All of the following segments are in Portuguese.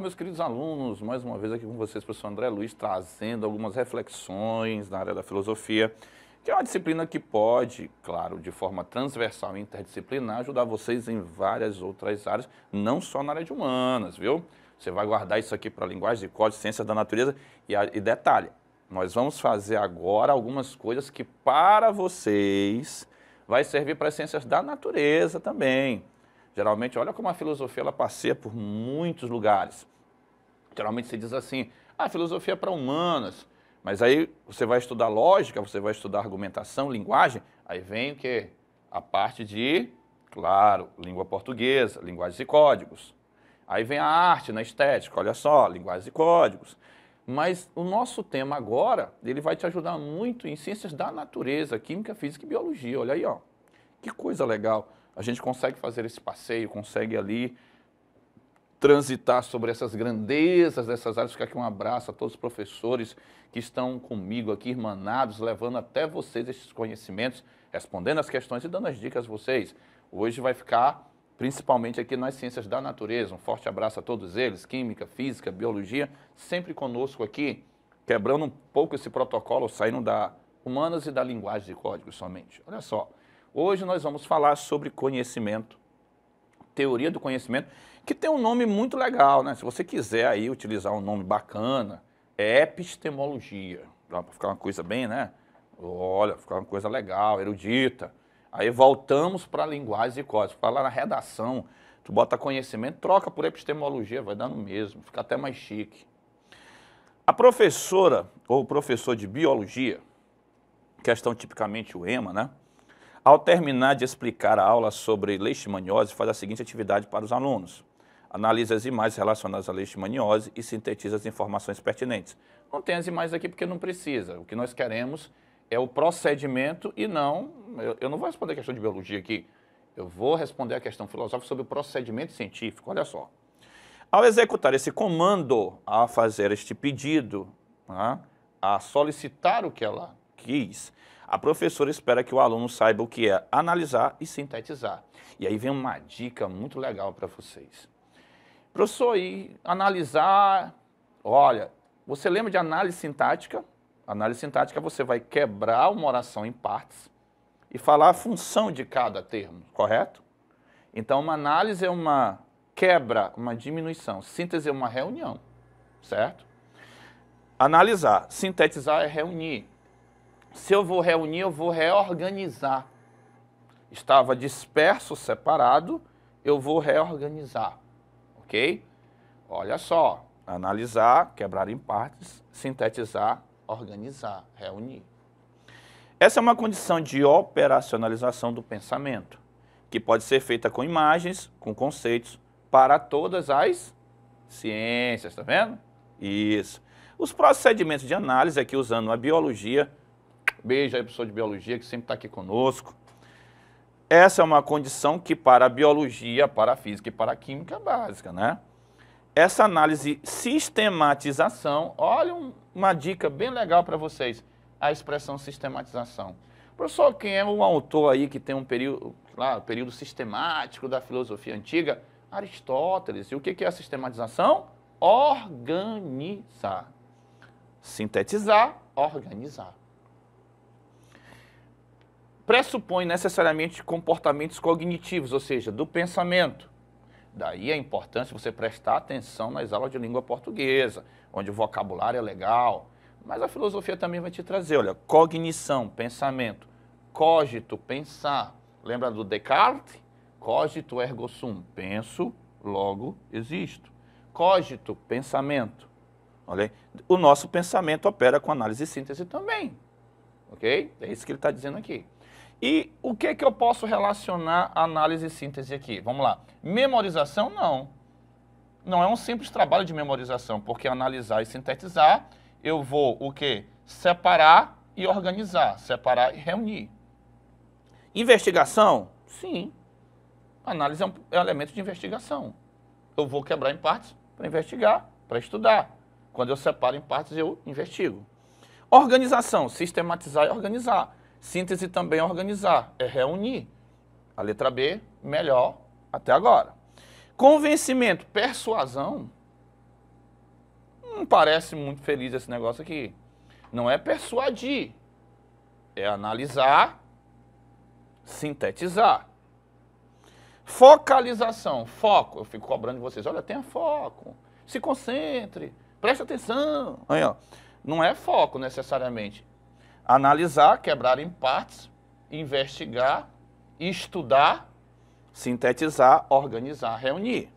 meus queridos alunos, mais uma vez aqui com vocês, professor André Luiz, trazendo algumas reflexões na área da filosofia, que é uma disciplina que pode, claro, de forma transversal e interdisciplinar, ajudar vocês em várias outras áreas, não só na área de humanas, viu? Você vai guardar isso aqui para linguagem de código, ciência da natureza e, a, e detalhe, nós vamos fazer agora algumas coisas que para vocês vai servir para as ciências da natureza também. Geralmente, olha como a filosofia ela passeia por muitos lugares. Geralmente se diz assim, ah, filosofia é para humanas. Mas aí você vai estudar lógica, você vai estudar argumentação, linguagem, aí vem o quê? A parte de, claro, língua portuguesa, linguagens e códigos. Aí vem a arte na estética, olha só, linguagens e códigos. Mas o nosso tema agora, ele vai te ajudar muito em ciências da natureza, química, física e biologia. Olha aí, ó. Que coisa legal. A gente consegue fazer esse passeio, consegue ali transitar sobre essas grandezas dessas áreas. Fica aqui um abraço a todos os professores que estão comigo aqui, irmanados, levando até vocês esses conhecimentos, respondendo as questões e dando as dicas a vocês. Hoje vai ficar principalmente aqui nas ciências da natureza. Um forte abraço a todos eles, química, física, biologia, sempre conosco aqui, quebrando um pouco esse protocolo, saindo da humanas e da linguagem de códigos somente. Olha só, hoje nós vamos falar sobre conhecimento, teoria do conhecimento que tem um nome muito legal, né? Se você quiser aí utilizar um nome bacana, é epistemologia, para ficar uma coisa bem, né? Olha, ficar uma coisa legal, erudita. Aí voltamos para linguagem e código, Para lá na redação, tu bota conhecimento, troca por epistemologia, vai dar no mesmo, fica até mais chique. A professora ou professor de biologia, questão tipicamente o EMA, né? Ao terminar de explicar a aula sobre leishmaniose, faz a seguinte atividade para os alunos analisa as imagens relacionadas à leishmaniose e sintetiza as informações pertinentes. Não tem as imagens aqui porque não precisa. O que nós queremos é o procedimento e não... Eu, eu não vou responder a questão de biologia aqui. Eu vou responder a questão filosófica sobre o procedimento científico. Olha só. Ao executar esse comando, a fazer este pedido, né, a solicitar o que ela quis, a professora espera que o aluno saiba o que é analisar e sintetizar. E aí vem uma dica muito legal para vocês. Professor, e analisar, olha, você lembra de análise sintática? Análise sintática você vai quebrar uma oração em partes e falar a função de cada termo, correto? Então, uma análise é uma quebra, uma diminuição. Síntese é uma reunião, certo? Analisar. Sintetizar é reunir. Se eu vou reunir, eu vou reorganizar. Estava disperso, separado, eu vou reorganizar ok? Olha só, analisar, quebrar em partes, sintetizar, organizar, reunir. Essa é uma condição de operacionalização do pensamento, que pode ser feita com imagens, com conceitos, para todas as ciências, tá vendo? Isso. Os procedimentos de análise aqui é usando a biologia, beijo aí professor de biologia que sempre está aqui conosco, essa é uma condição que para a biologia, para a física e para a química é básica, né? Essa análise sistematização, olha um, uma dica bem legal para vocês, a expressão sistematização. Professor, quem é um autor aí que tem um período, lá, período sistemático da filosofia antiga? Aristóteles. E o que é a sistematização? Organizar. Sintetizar, organizar pressupõe necessariamente comportamentos cognitivos, ou seja, do pensamento. Daí a importância de você prestar atenção nas aulas de língua portuguesa, onde o vocabulário é legal. Mas a filosofia também vai te trazer, olha, cognição, pensamento, cogito, pensar. Lembra do Descartes? Cogito ergo sum, penso, logo existo. Cogito, pensamento. Olha O nosso pensamento opera com análise e síntese também. Ok? É isso que ele está dizendo aqui. E o que é que eu posso relacionar análise e síntese aqui? Vamos lá. Memorização, não. Não é um simples trabalho de memorização, porque analisar e sintetizar, eu vou o quê? Separar e organizar, separar e reunir. Investigação? Sim. Análise é um elemento de investigação. Eu vou quebrar em partes para investigar, para estudar. Quando eu separo em partes, eu investigo. Organização, sistematizar e organizar. Síntese também é organizar, é reunir. A letra B, melhor até agora. Convencimento, persuasão. Não hum, parece muito feliz esse negócio aqui. Não é persuadir, é analisar, sintetizar. Focalização, foco. Eu fico cobrando de vocês. Olha, tenha foco, se concentre, preste atenção. Aí, ó. Não é foco necessariamente, analisar, quebrar em partes, investigar, estudar, sintetizar, organizar, reunir.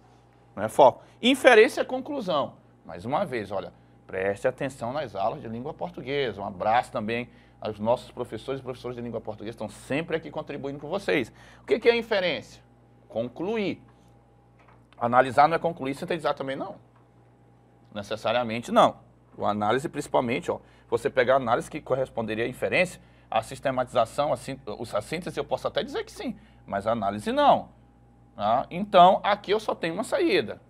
Não é foco. Inferência é conclusão. Mais uma vez, olha, preste atenção nas aulas de língua portuguesa. Um abraço também aos nossos professores e professores de língua portuguesa, estão sempre aqui contribuindo com vocês. O que é inferência? Concluir. Analisar não é concluir, sintetizar também não. Necessariamente não o análise, principalmente, ó, você pegar a análise que corresponderia à inferência, a sistematização, a, sínt a síntese, eu posso até dizer que sim, mas a análise não. Tá? Então, aqui eu só tenho uma saída.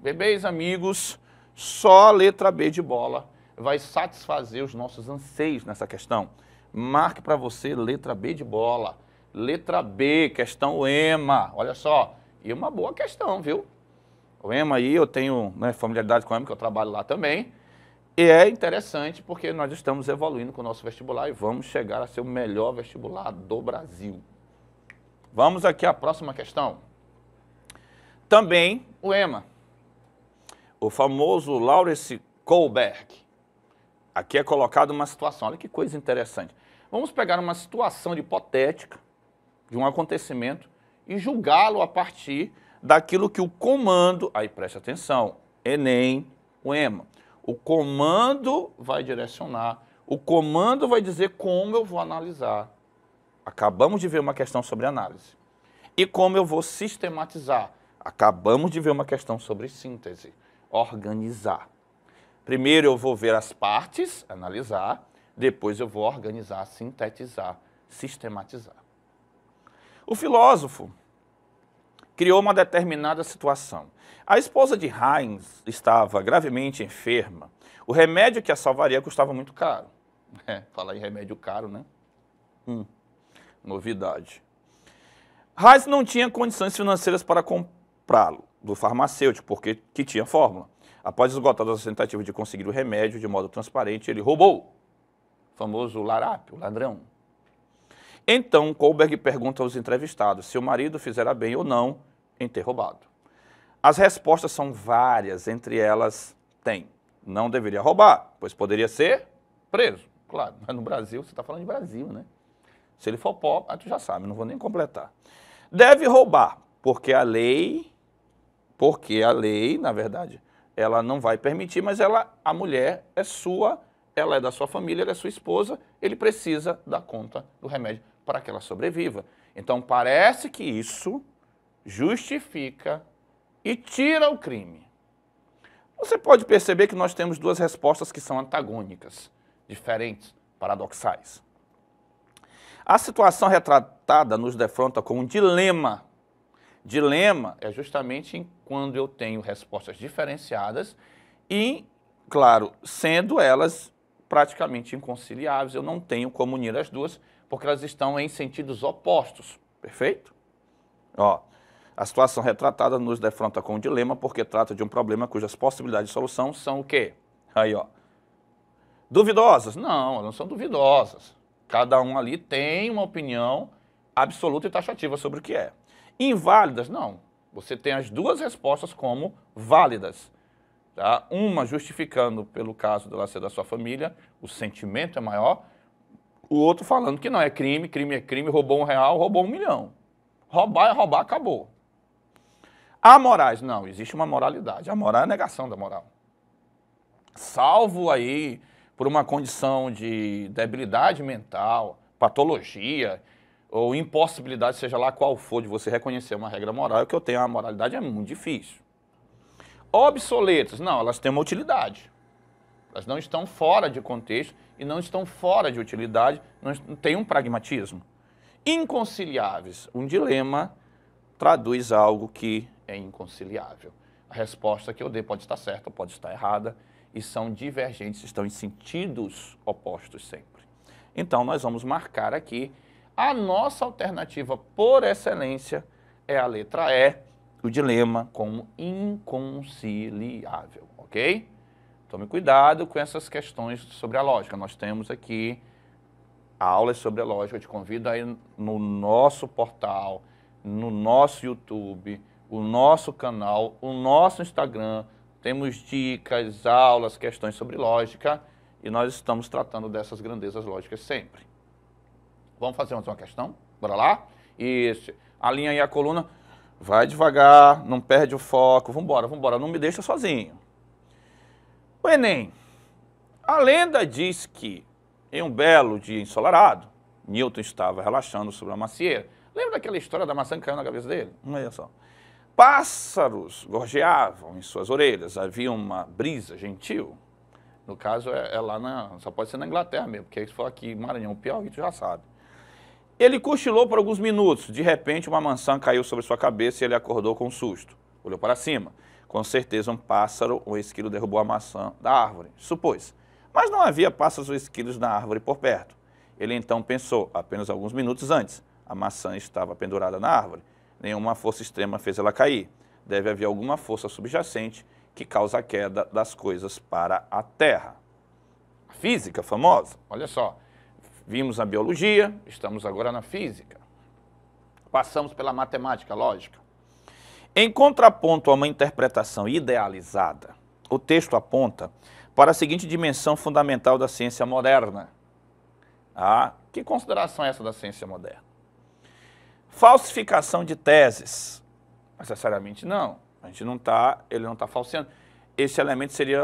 Bebês, amigos, só a letra B de bola vai satisfazer os nossos anseios nessa questão. Marque para você letra B de bola. Letra B, questão EMA. Olha só, e uma boa questão, viu? O EMA aí, eu tenho né, familiaridade com o EMA, que eu trabalho lá também. E é interessante porque nós estamos evoluindo com o nosso vestibular e vamos chegar a ser o melhor vestibular do Brasil. Vamos aqui à próxima questão. Também o EMA, o famoso Lawrence Colbert. Aqui é colocada uma situação, olha que coisa interessante. Vamos pegar uma situação hipotética de um acontecimento e julgá-lo a partir daquilo que o comando, aí preste atenção, Enem, o EMA. O comando vai direcionar, o comando vai dizer como eu vou analisar. Acabamos de ver uma questão sobre análise. E como eu vou sistematizar. Acabamos de ver uma questão sobre síntese. Organizar. Primeiro eu vou ver as partes, analisar. Depois eu vou organizar, sintetizar, sistematizar. O filósofo, criou uma determinada situação. A esposa de Heinz estava gravemente enferma. O remédio que a salvaria custava muito caro. É, falar em remédio caro, né? Hum, novidade. Heinz não tinha condições financeiras para comprá-lo do farmacêutico, porque que tinha fórmula. Após esgotadas as tentativas de conseguir o remédio de modo transparente, ele roubou. O famoso larápio, ladrão. Então, Kohlberg pergunta aos entrevistados se o marido fizera bem ou não em ter roubado. As respostas são várias, entre elas tem. Não deveria roubar, pois poderia ser preso. Claro, mas no Brasil, você está falando de Brasil, né? Se ele for pobre, tu já sabe, não vou nem completar. Deve roubar, porque a lei, porque a lei, na verdade, ela não vai permitir, mas ela, a mulher é sua, ela é da sua família, ela é sua esposa, ele precisa dar conta do remédio para que ela sobreviva. Então parece que isso justifica e tira o crime. Você pode perceber que nós temos duas respostas que são antagônicas, diferentes, paradoxais. A situação retratada nos defronta com um dilema. Dilema é justamente quando eu tenho respostas diferenciadas e, claro, sendo elas praticamente inconciliáveis, eu não tenho como unir as duas porque elas estão em sentidos opostos, perfeito? Ó, a situação retratada nos defronta com um dilema, porque trata de um problema cujas possibilidades de solução são o quê? Aí, ó. Duvidosas? Não, não são duvidosas. Cada um ali tem uma opinião absoluta e taxativa sobre o que é. Inválidas? Não. Você tem as duas respostas como válidas. Tá? Uma justificando, pelo caso do ser da sua família, o sentimento é maior, o outro falando que não é crime, crime é crime, roubou um real, roubou um milhão. Roubar é roubar, acabou. Há morais? Não, existe uma moralidade. A moral é a negação da moral. Salvo aí por uma condição de debilidade mental, patologia ou impossibilidade, seja lá qual for, de você reconhecer uma regra moral, o é que eu tenho a moralidade é muito difícil. Obsoletas? Não, elas têm uma utilidade. Elas não estão fora de contexto e não estão fora de utilidade, não tem um pragmatismo. Inconciliáveis. Um dilema traduz algo que é inconciliável. A resposta que eu dei pode estar certa, pode estar errada, e são divergentes, estão em sentidos opostos sempre. Então, nós vamos marcar aqui a nossa alternativa por excelência é a letra E, o dilema como inconciliável, ok? Tome cuidado com essas questões sobre a lógica. Nós temos aqui aulas sobre a lógica. Eu te convido aí no nosso portal, no nosso YouTube, o nosso canal, o nosso Instagram. Temos dicas, aulas, questões sobre lógica e nós estamos tratando dessas grandezas lógicas sempre. Vamos fazer mais uma questão? Bora lá? Isso. linha e a coluna. Vai devagar, não perde o foco. Vambora, vambora. Não me deixa sozinho. O Enem. A lenda diz que, em um belo dia ensolarado, Newton estava relaxando sobre a macieira. Lembra daquela história da maçã que caiu na cabeça dele? Olha só. Pássaros gorjeavam em suas orelhas, havia uma brisa gentil. No caso, é, é lá na. Só pode ser na Inglaterra mesmo, porque se for aqui, Maranhão, Piauí, tu já sabe. Ele cochilou por alguns minutos. De repente, uma maçã caiu sobre sua cabeça e ele acordou com um susto. Olhou para cima. Com certeza um pássaro ou esquilo derrubou a maçã da árvore, supôs. Mas não havia pássaros ou esquilos na árvore por perto. Ele então pensou, apenas alguns minutos antes, a maçã estava pendurada na árvore. Nenhuma força extrema fez ela cair. Deve haver alguma força subjacente que causa a queda das coisas para a Terra. física famosa, olha só, vimos a biologia, estamos agora na física. Passamos pela matemática, lógica. Em contraponto a uma interpretação idealizada, o texto aponta para a seguinte dimensão fundamental da ciência moderna. Ah, que consideração é essa da ciência moderna? Falsificação de teses. Necessariamente não. A gente não está. ele não está falseando. Esse elemento seria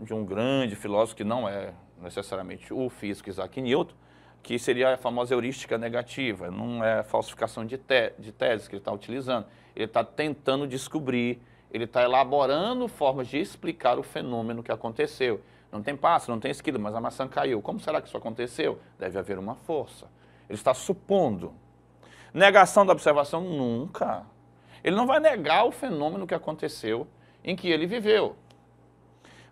de um grande filósofo que não é necessariamente o físico Isaac Newton, que seria a famosa heurística negativa, não é falsificação de, te de tese que ele está utilizando. Ele está tentando descobrir, ele está elaborando formas de explicar o fenômeno que aconteceu. Não tem pássaro, não tem esquilo, mas a maçã caiu. Como será que isso aconteceu? Deve haver uma força. Ele está supondo. Negação da observação? Nunca. Ele não vai negar o fenômeno que aconteceu em que ele viveu.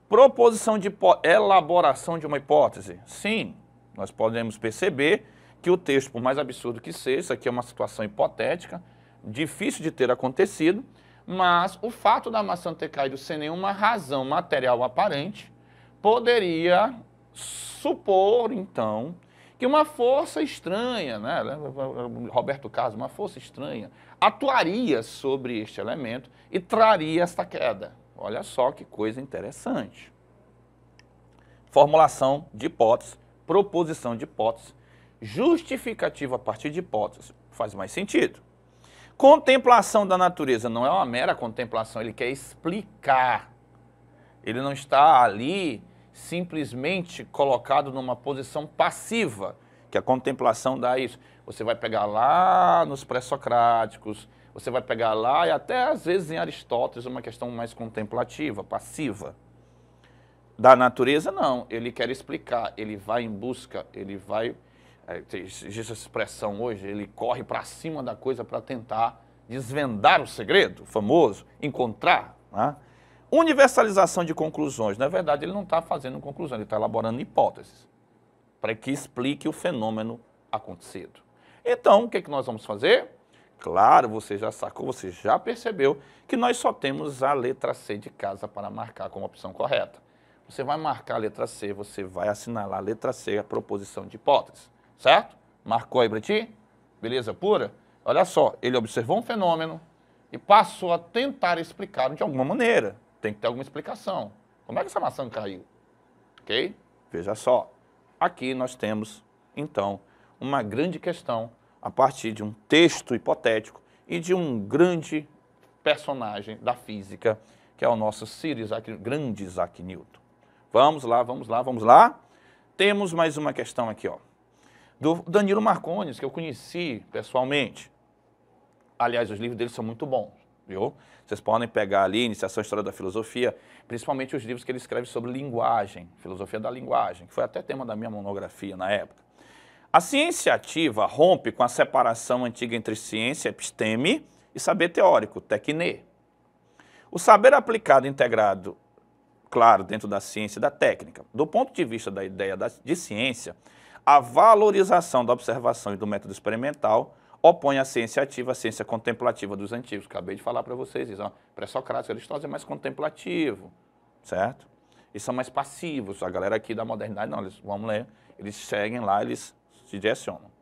Proposição de elaboração de uma hipótese? Sim. Nós podemos perceber que o texto, por mais absurdo que seja, isso aqui é uma situação hipotética, difícil de ter acontecido, mas o fato da maçã ter caído sem nenhuma razão material aparente poderia supor, então, que uma força estranha, né? né Roberto Caso, uma força estranha, atuaria sobre este elemento e traria esta queda. Olha só que coisa interessante. Formulação de hipótese proposição de hipótese, justificativa a partir de hipótese, faz mais sentido. Contemplação da natureza não é uma mera contemplação, ele quer explicar. Ele não está ali simplesmente colocado numa posição passiva, que a contemplação dá isso. Você vai pegar lá nos pré-socráticos, você vai pegar lá e até às vezes em Aristóteles uma questão mais contemplativa, passiva. Da natureza, não. Ele quer explicar, ele vai em busca, ele vai. É, existe essa expressão hoje, ele corre para cima da coisa para tentar desvendar o segredo, famoso, encontrar. Né? Universalização de conclusões. Na verdade, ele não está fazendo conclusão, ele está elaborando hipóteses para que explique o fenômeno acontecido. Então, o que, é que nós vamos fazer? Claro, você já sacou, você já percebeu que nós só temos a letra C de casa para marcar como opção correta. Você vai marcar a letra C, você vai assinalar a letra C, a proposição de hipótese, certo? Marcou aí para ti? Beleza pura? Olha só, ele observou um fenômeno e passou a tentar explicar de alguma maneira. Tem que ter alguma explicação. Como é que essa maçã caiu? Ok? Veja só, aqui nós temos, então, uma grande questão a partir de um texto hipotético e de um grande personagem da física, que é o nosso Sir Isaac, grande Isaac Newton. Vamos lá, vamos lá, vamos lá. Temos mais uma questão aqui, ó. Do Danilo Marcones, que eu conheci pessoalmente. Aliás, os livros dele são muito bons, viu? Vocês podem pegar ali Iniciação à História da Filosofia, principalmente os livros que ele escreve sobre linguagem, filosofia da linguagem, que foi até tema da minha monografia na época. A ciência ativa rompe com a separação antiga entre ciência, episteme, e saber teórico, tecne. O saber aplicado integrado claro, dentro da ciência e da técnica. Do ponto de vista da ideia da, de ciência, a valorização da observação e do método experimental opõe a ciência ativa à ciência contemplativa dos antigos. Acabei de falar para vocês isso. Pré-socrático, Aristóteles é mais contemplativo, certo? E são mais passivos. A galera aqui da modernidade, não, eles, vamos ler, eles seguem lá, eles se direcionam.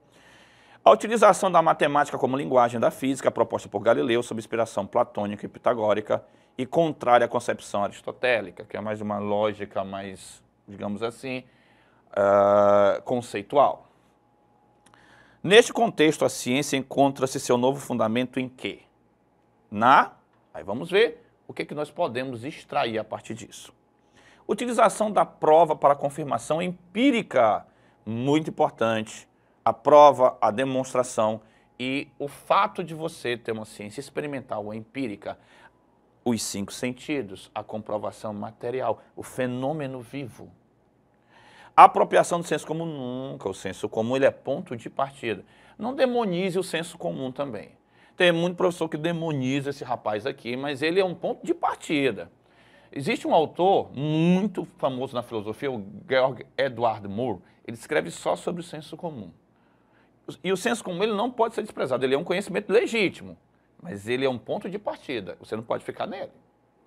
A utilização da matemática como linguagem da física, proposta por Galileu, sob inspiração platônica e pitagórica, e contrária à concepção aristotélica, que é mais uma lógica mais, digamos assim, uh, conceitual. Neste contexto, a ciência encontra-se seu novo fundamento em quê? Na, aí vamos ver o que, é que nós podemos extrair a partir disso. Utilização da prova para confirmação empírica, muito importante. A prova, a demonstração e o fato de você ter uma ciência experimental ou empírica os cinco sentidos, a comprovação material, o fenômeno vivo. A apropriação do senso comum nunca, o senso comum ele é ponto de partida. Não demonize o senso comum também. Tem muito professor que demoniza esse rapaz aqui, mas ele é um ponto de partida. Existe um autor muito famoso na filosofia, o Georg Edward Moore, ele escreve só sobre o senso comum. E o senso comum ele não pode ser desprezado, ele é um conhecimento legítimo mas ele é um ponto de partida, você não pode ficar nele.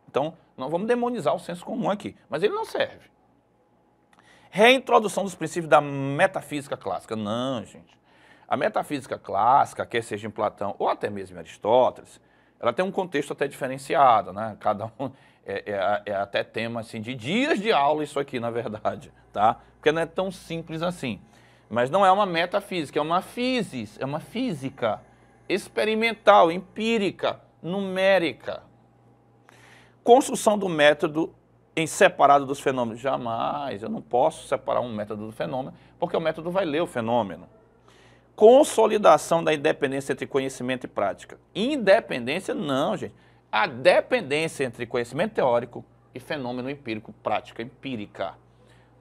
Então, não vamos demonizar o senso comum aqui, mas ele não serve. Reintrodução dos princípios da metafísica clássica. Não, gente. A metafísica clássica, quer seja em Platão ou até mesmo em Aristóteles, ela tem um contexto até diferenciado, né? Cada um é, é, é, até tema assim de dias de aula isso aqui, na verdade, tá? Porque não é tão simples assim. Mas não é uma metafísica, é uma physis, é uma física experimental, empírica, numérica. Construção do método em separado dos fenômenos. Jamais, eu não posso separar um método do fenômeno, porque o método vai ler o fenômeno. Consolidação da independência entre conhecimento e prática. Independência, não, gente. A dependência entre conhecimento teórico e fenômeno empírico, prática empírica.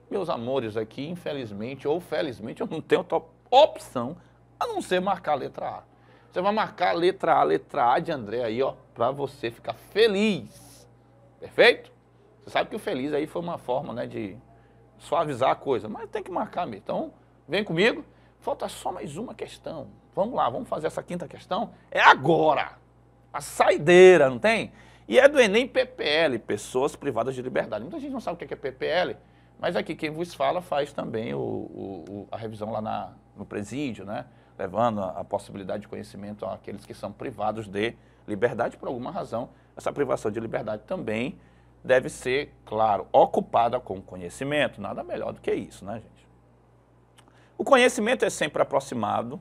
Meus amores, aqui, infelizmente ou felizmente, eu não tenho opção a não ser marcar a letra A. Você então, vai marcar a letra A, a letra A de André aí, ó, para você ficar feliz. Perfeito? Você sabe que o feliz aí foi uma forma, né, de suavizar a coisa, mas tem que marcar mesmo. Então, vem comigo. Falta só mais uma questão. Vamos lá, vamos fazer essa quinta questão. É agora. A saideira, não tem? E é do Enem PPL, Pessoas Privadas de Liberdade. Muita gente não sabe o que é, é PPL, mas aqui quem vos fala faz também o, o, o, a revisão lá na, no presídio, né? levando a, possibilidade de conhecimento àqueles que são privados de liberdade por alguma razão. Essa privação de liberdade também deve ser, claro, ocupada com conhecimento. Nada melhor do que isso, né, gente? O conhecimento é sempre aproximado,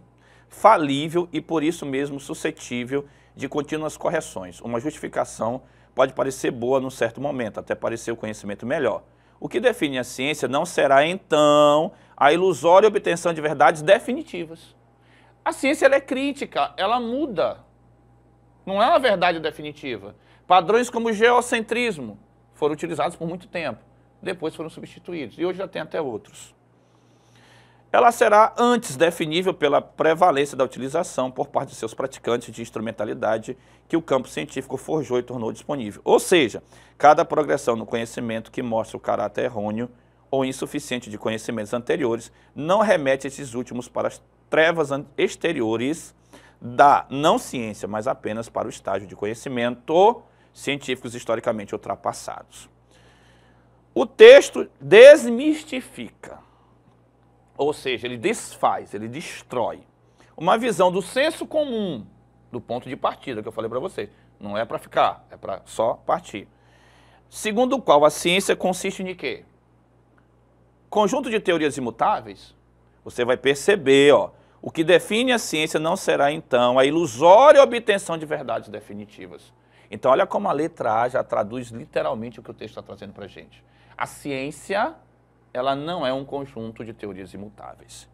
falível e por isso mesmo suscetível de contínuas correções. Uma justificação pode parecer boa num certo momento, até parecer o conhecimento melhor. O que define a ciência não será, então, a ilusória obtenção de verdades definitivas. A ciência é crítica, ela muda. Não é uma verdade definitiva. Padrões como geocentrismo foram utilizados por muito tempo, depois foram substituídos, e hoje já tem até outros. Ela será antes definível pela prevalência da utilização por parte de seus praticantes de instrumentalidade que o campo científico forjou e tornou disponível. Ou seja, cada progressão no conhecimento que mostra o caráter errôneo ou insuficiente de conhecimentos anteriores não remete esses últimos para trevas exteriores da não ciência, mas apenas para o estágio de conhecimento científicos historicamente ultrapassados. O texto desmistifica, ou seja, ele desfaz, ele destrói uma visão do senso comum, do ponto de partida que eu falei para vocês. Não é para ficar, é para só partir. Segundo o qual a ciência consiste em quê? Conjunto de teorias imutáveis você vai perceber, ó, o que define a ciência não será, então, a ilusória obtenção de verdades definitivas. Então, olha como a letra A já traduz literalmente o que o texto está trazendo para a gente. A ciência, ela não é um conjunto de teorias imutáveis.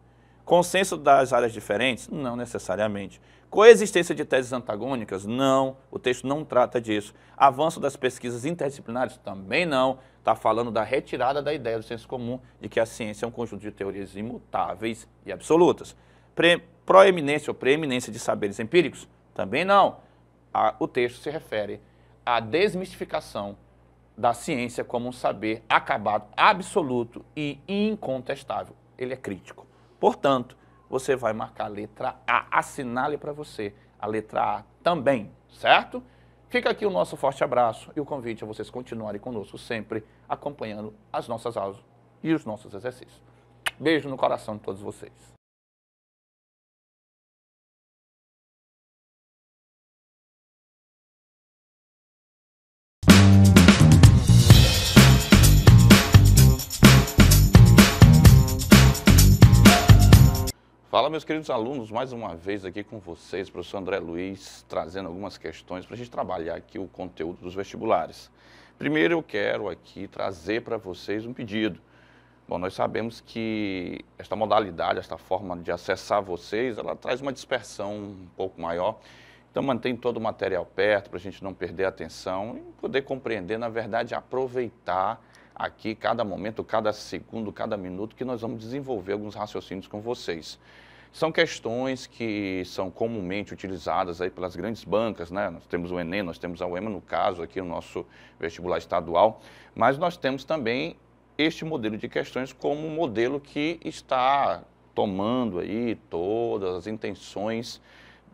Consenso das áreas diferentes? Não necessariamente. Coexistência de teses antagônicas? Não, o texto não trata disso. Avanço das pesquisas interdisciplinares? Também não. Está falando da retirada da ideia do senso comum de que a ciência é um conjunto de teorias imutáveis e absolutas. Pre proeminência ou preeminência de saberes empíricos? Também não. A, o texto se refere à desmistificação da ciência como um saber acabado, absoluto e incontestável. Ele é crítico. Portanto, você vai marcar a letra A. Assinale para você a letra A também, certo? Fica aqui o nosso forte abraço e o convite a vocês continuarem conosco sempre acompanhando as nossas aulas e os nossos exercícios. Beijo no coração de todos vocês. Fala, meus queridos alunos, mais uma vez aqui com vocês, professor André Luiz, trazendo algumas questões para a gente trabalhar aqui o conteúdo dos vestibulares. Primeiro, eu quero aqui trazer para vocês um pedido. Bom, nós sabemos que esta modalidade, esta forma de acessar vocês, ela traz uma dispersão um pouco maior. Então, mantém todo o material perto para a gente não perder a atenção e poder compreender, na verdade, aproveitar aqui cada momento, cada segundo, cada minuto que nós vamos desenvolver alguns raciocínios com vocês. São questões que são comumente utilizadas aí pelas grandes bancas, né? Nós temos o Enem, nós temos a UEMA, no caso aqui, o nosso vestibular estadual, mas nós temos também este modelo de questões como um modelo que está tomando aí todas as intenções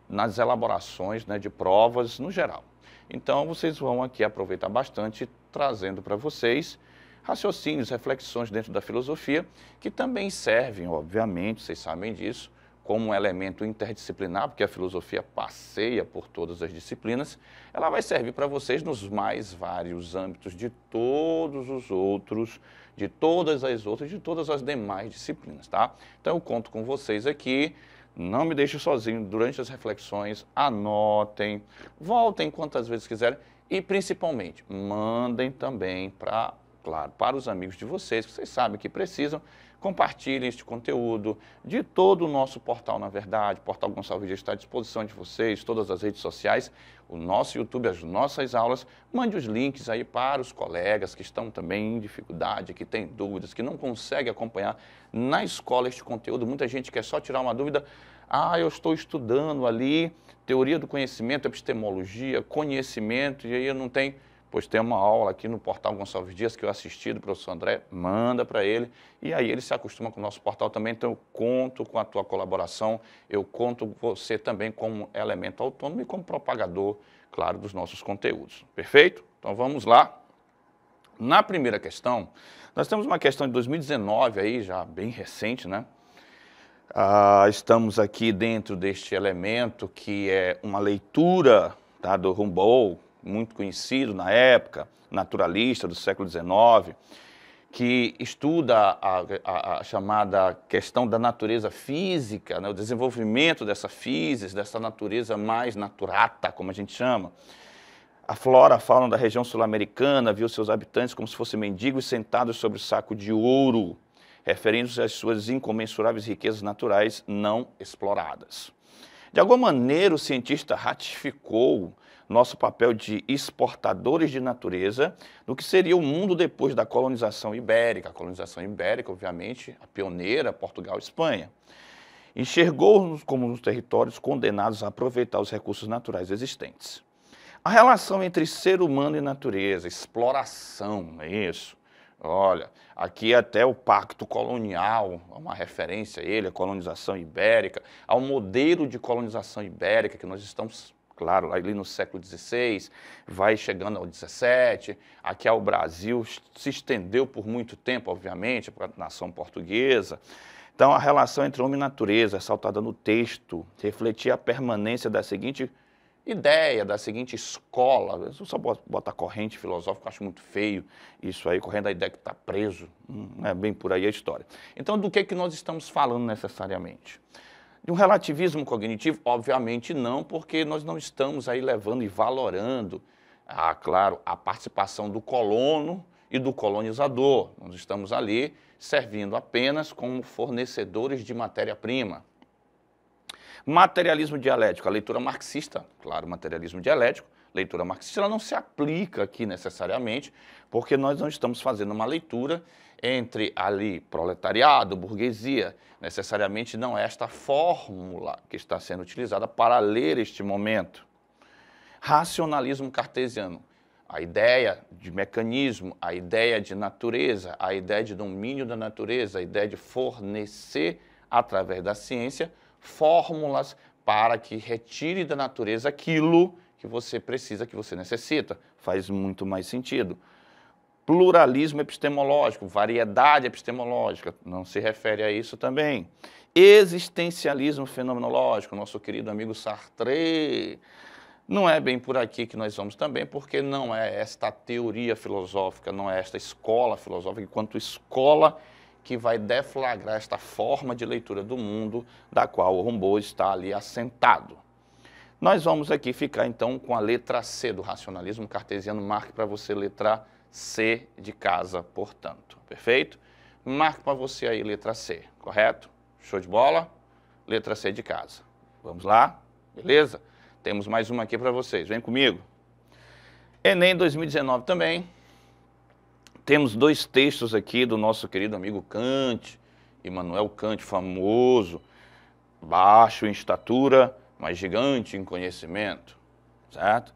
nas elaborações né, de provas no geral. Então, vocês vão aqui aproveitar bastante, trazendo para vocês raciocínios, reflexões dentro da filosofia, que também servem, obviamente, vocês sabem disso, como um elemento interdisciplinar, porque a filosofia passeia por todas as disciplinas, ela vai servir para vocês nos mais vários âmbitos de todos os outros, de todas as outras, de todas as demais disciplinas, tá? Então eu conto com vocês aqui. Não me deixe sozinho durante as reflexões, anotem, voltem quantas vezes quiserem e principalmente mandem também para, claro, para os amigos de vocês que vocês sabem que precisam compartilhem este conteúdo de todo o nosso portal, na verdade. O portal Gonçalves já está à disposição de vocês, todas as redes sociais, o nosso YouTube, as nossas aulas. Mande os links aí para os colegas que estão também em dificuldade, que têm dúvidas, que não conseguem acompanhar na escola este conteúdo. Muita gente quer só tirar uma dúvida. Ah, eu estou estudando ali teoria do conhecimento, epistemologia, conhecimento, e aí eu não tenho Pois tem uma aula aqui no portal Gonçalves Dias que eu assisti do professor André, manda para ele e aí ele se acostuma com o nosso portal também. Então eu conto com a tua colaboração, eu conto você também como elemento autônomo e como propagador, claro, dos nossos conteúdos. Perfeito? Então vamos lá. Na primeira questão, nós temos uma questão de 2019 aí, já bem recente, né? Ah, estamos aqui dentro deste elemento que é uma leitura tá, do Humboldt, muito conhecido na época, naturalista do século XIX, que estuda a, a, a chamada questão da natureza física, né, o desenvolvimento dessa física, dessa natureza mais naturata, como a gente chama. A flora, a fauna da região sul-americana viu seus habitantes como se fossem mendigos sentados sobre o saco de ouro, referindo-se às suas incomensuráveis riquezas naturais não exploradas. De alguma maneira, o cientista ratificou nosso papel de exportadores de natureza no que seria o mundo depois da colonização ibérica, a colonização ibérica, obviamente, a pioneira, Portugal e Espanha. Enxergou-nos como uns territórios condenados a aproveitar os recursos naturais existentes. A relação entre ser humano e natureza, exploração, não é isso? Olha, aqui até o pacto colonial, é uma referência a ele, a colonização ibérica, ao modelo de colonização ibérica que nós estamos claro, ali no século XVI, vai chegando ao XVII, aqui ao é Brasil, se estendeu por muito tempo, obviamente, para a nação portuguesa. Então, a relação entre homem e natureza, ressaltada é no texto, refletia a permanência da seguinte ideia, da seguinte escola. Eu só botar corrente filosófica, acho muito feio isso aí, correndo a ideia que está preso. Hum, é bem por aí a história. Então, do que, é que nós estamos falando necessariamente? De um relativismo cognitivo? Obviamente não, porque nós não estamos aí levando e valorando, ah, claro, a participação do colono e do colonizador. Nós estamos ali servindo apenas como fornecedores de matéria-prima. Materialismo dialético, a leitura marxista, claro, materialismo dialético, leitura marxista, ela não se aplica aqui necessariamente, porque nós não estamos fazendo uma leitura entre ali proletariado, burguesia, necessariamente não é esta fórmula que está sendo utilizada para ler este momento. Racionalismo cartesiano, a ideia de mecanismo, a ideia de natureza, a ideia de domínio da natureza, a ideia de fornecer através da ciência fórmulas para que retire da natureza aquilo que você precisa, que você necessita. Faz muito mais sentido pluralismo epistemológico, variedade epistemológica, não se refere a isso também. Existencialismo fenomenológico, nosso querido amigo Sartre. Não é bem por aqui que nós vamos também, porque não é esta teoria filosófica, não é esta escola filosófica, enquanto escola que vai deflagrar esta forma de leitura do mundo da qual o Rombo está ali assentado. Nós vamos aqui ficar então com a letra C do racionalismo cartesiano, marque para você letrar C de casa, portanto. Perfeito? Marco para você aí letra C, correto? Show de bola? Letra C de casa. Vamos lá? Beleza? Temos mais uma aqui para vocês. Vem comigo. Enem 2019 também. Temos dois textos aqui do nosso querido amigo Kant, Immanuel Kant, famoso, baixo em estatura, mas gigante em conhecimento, certo?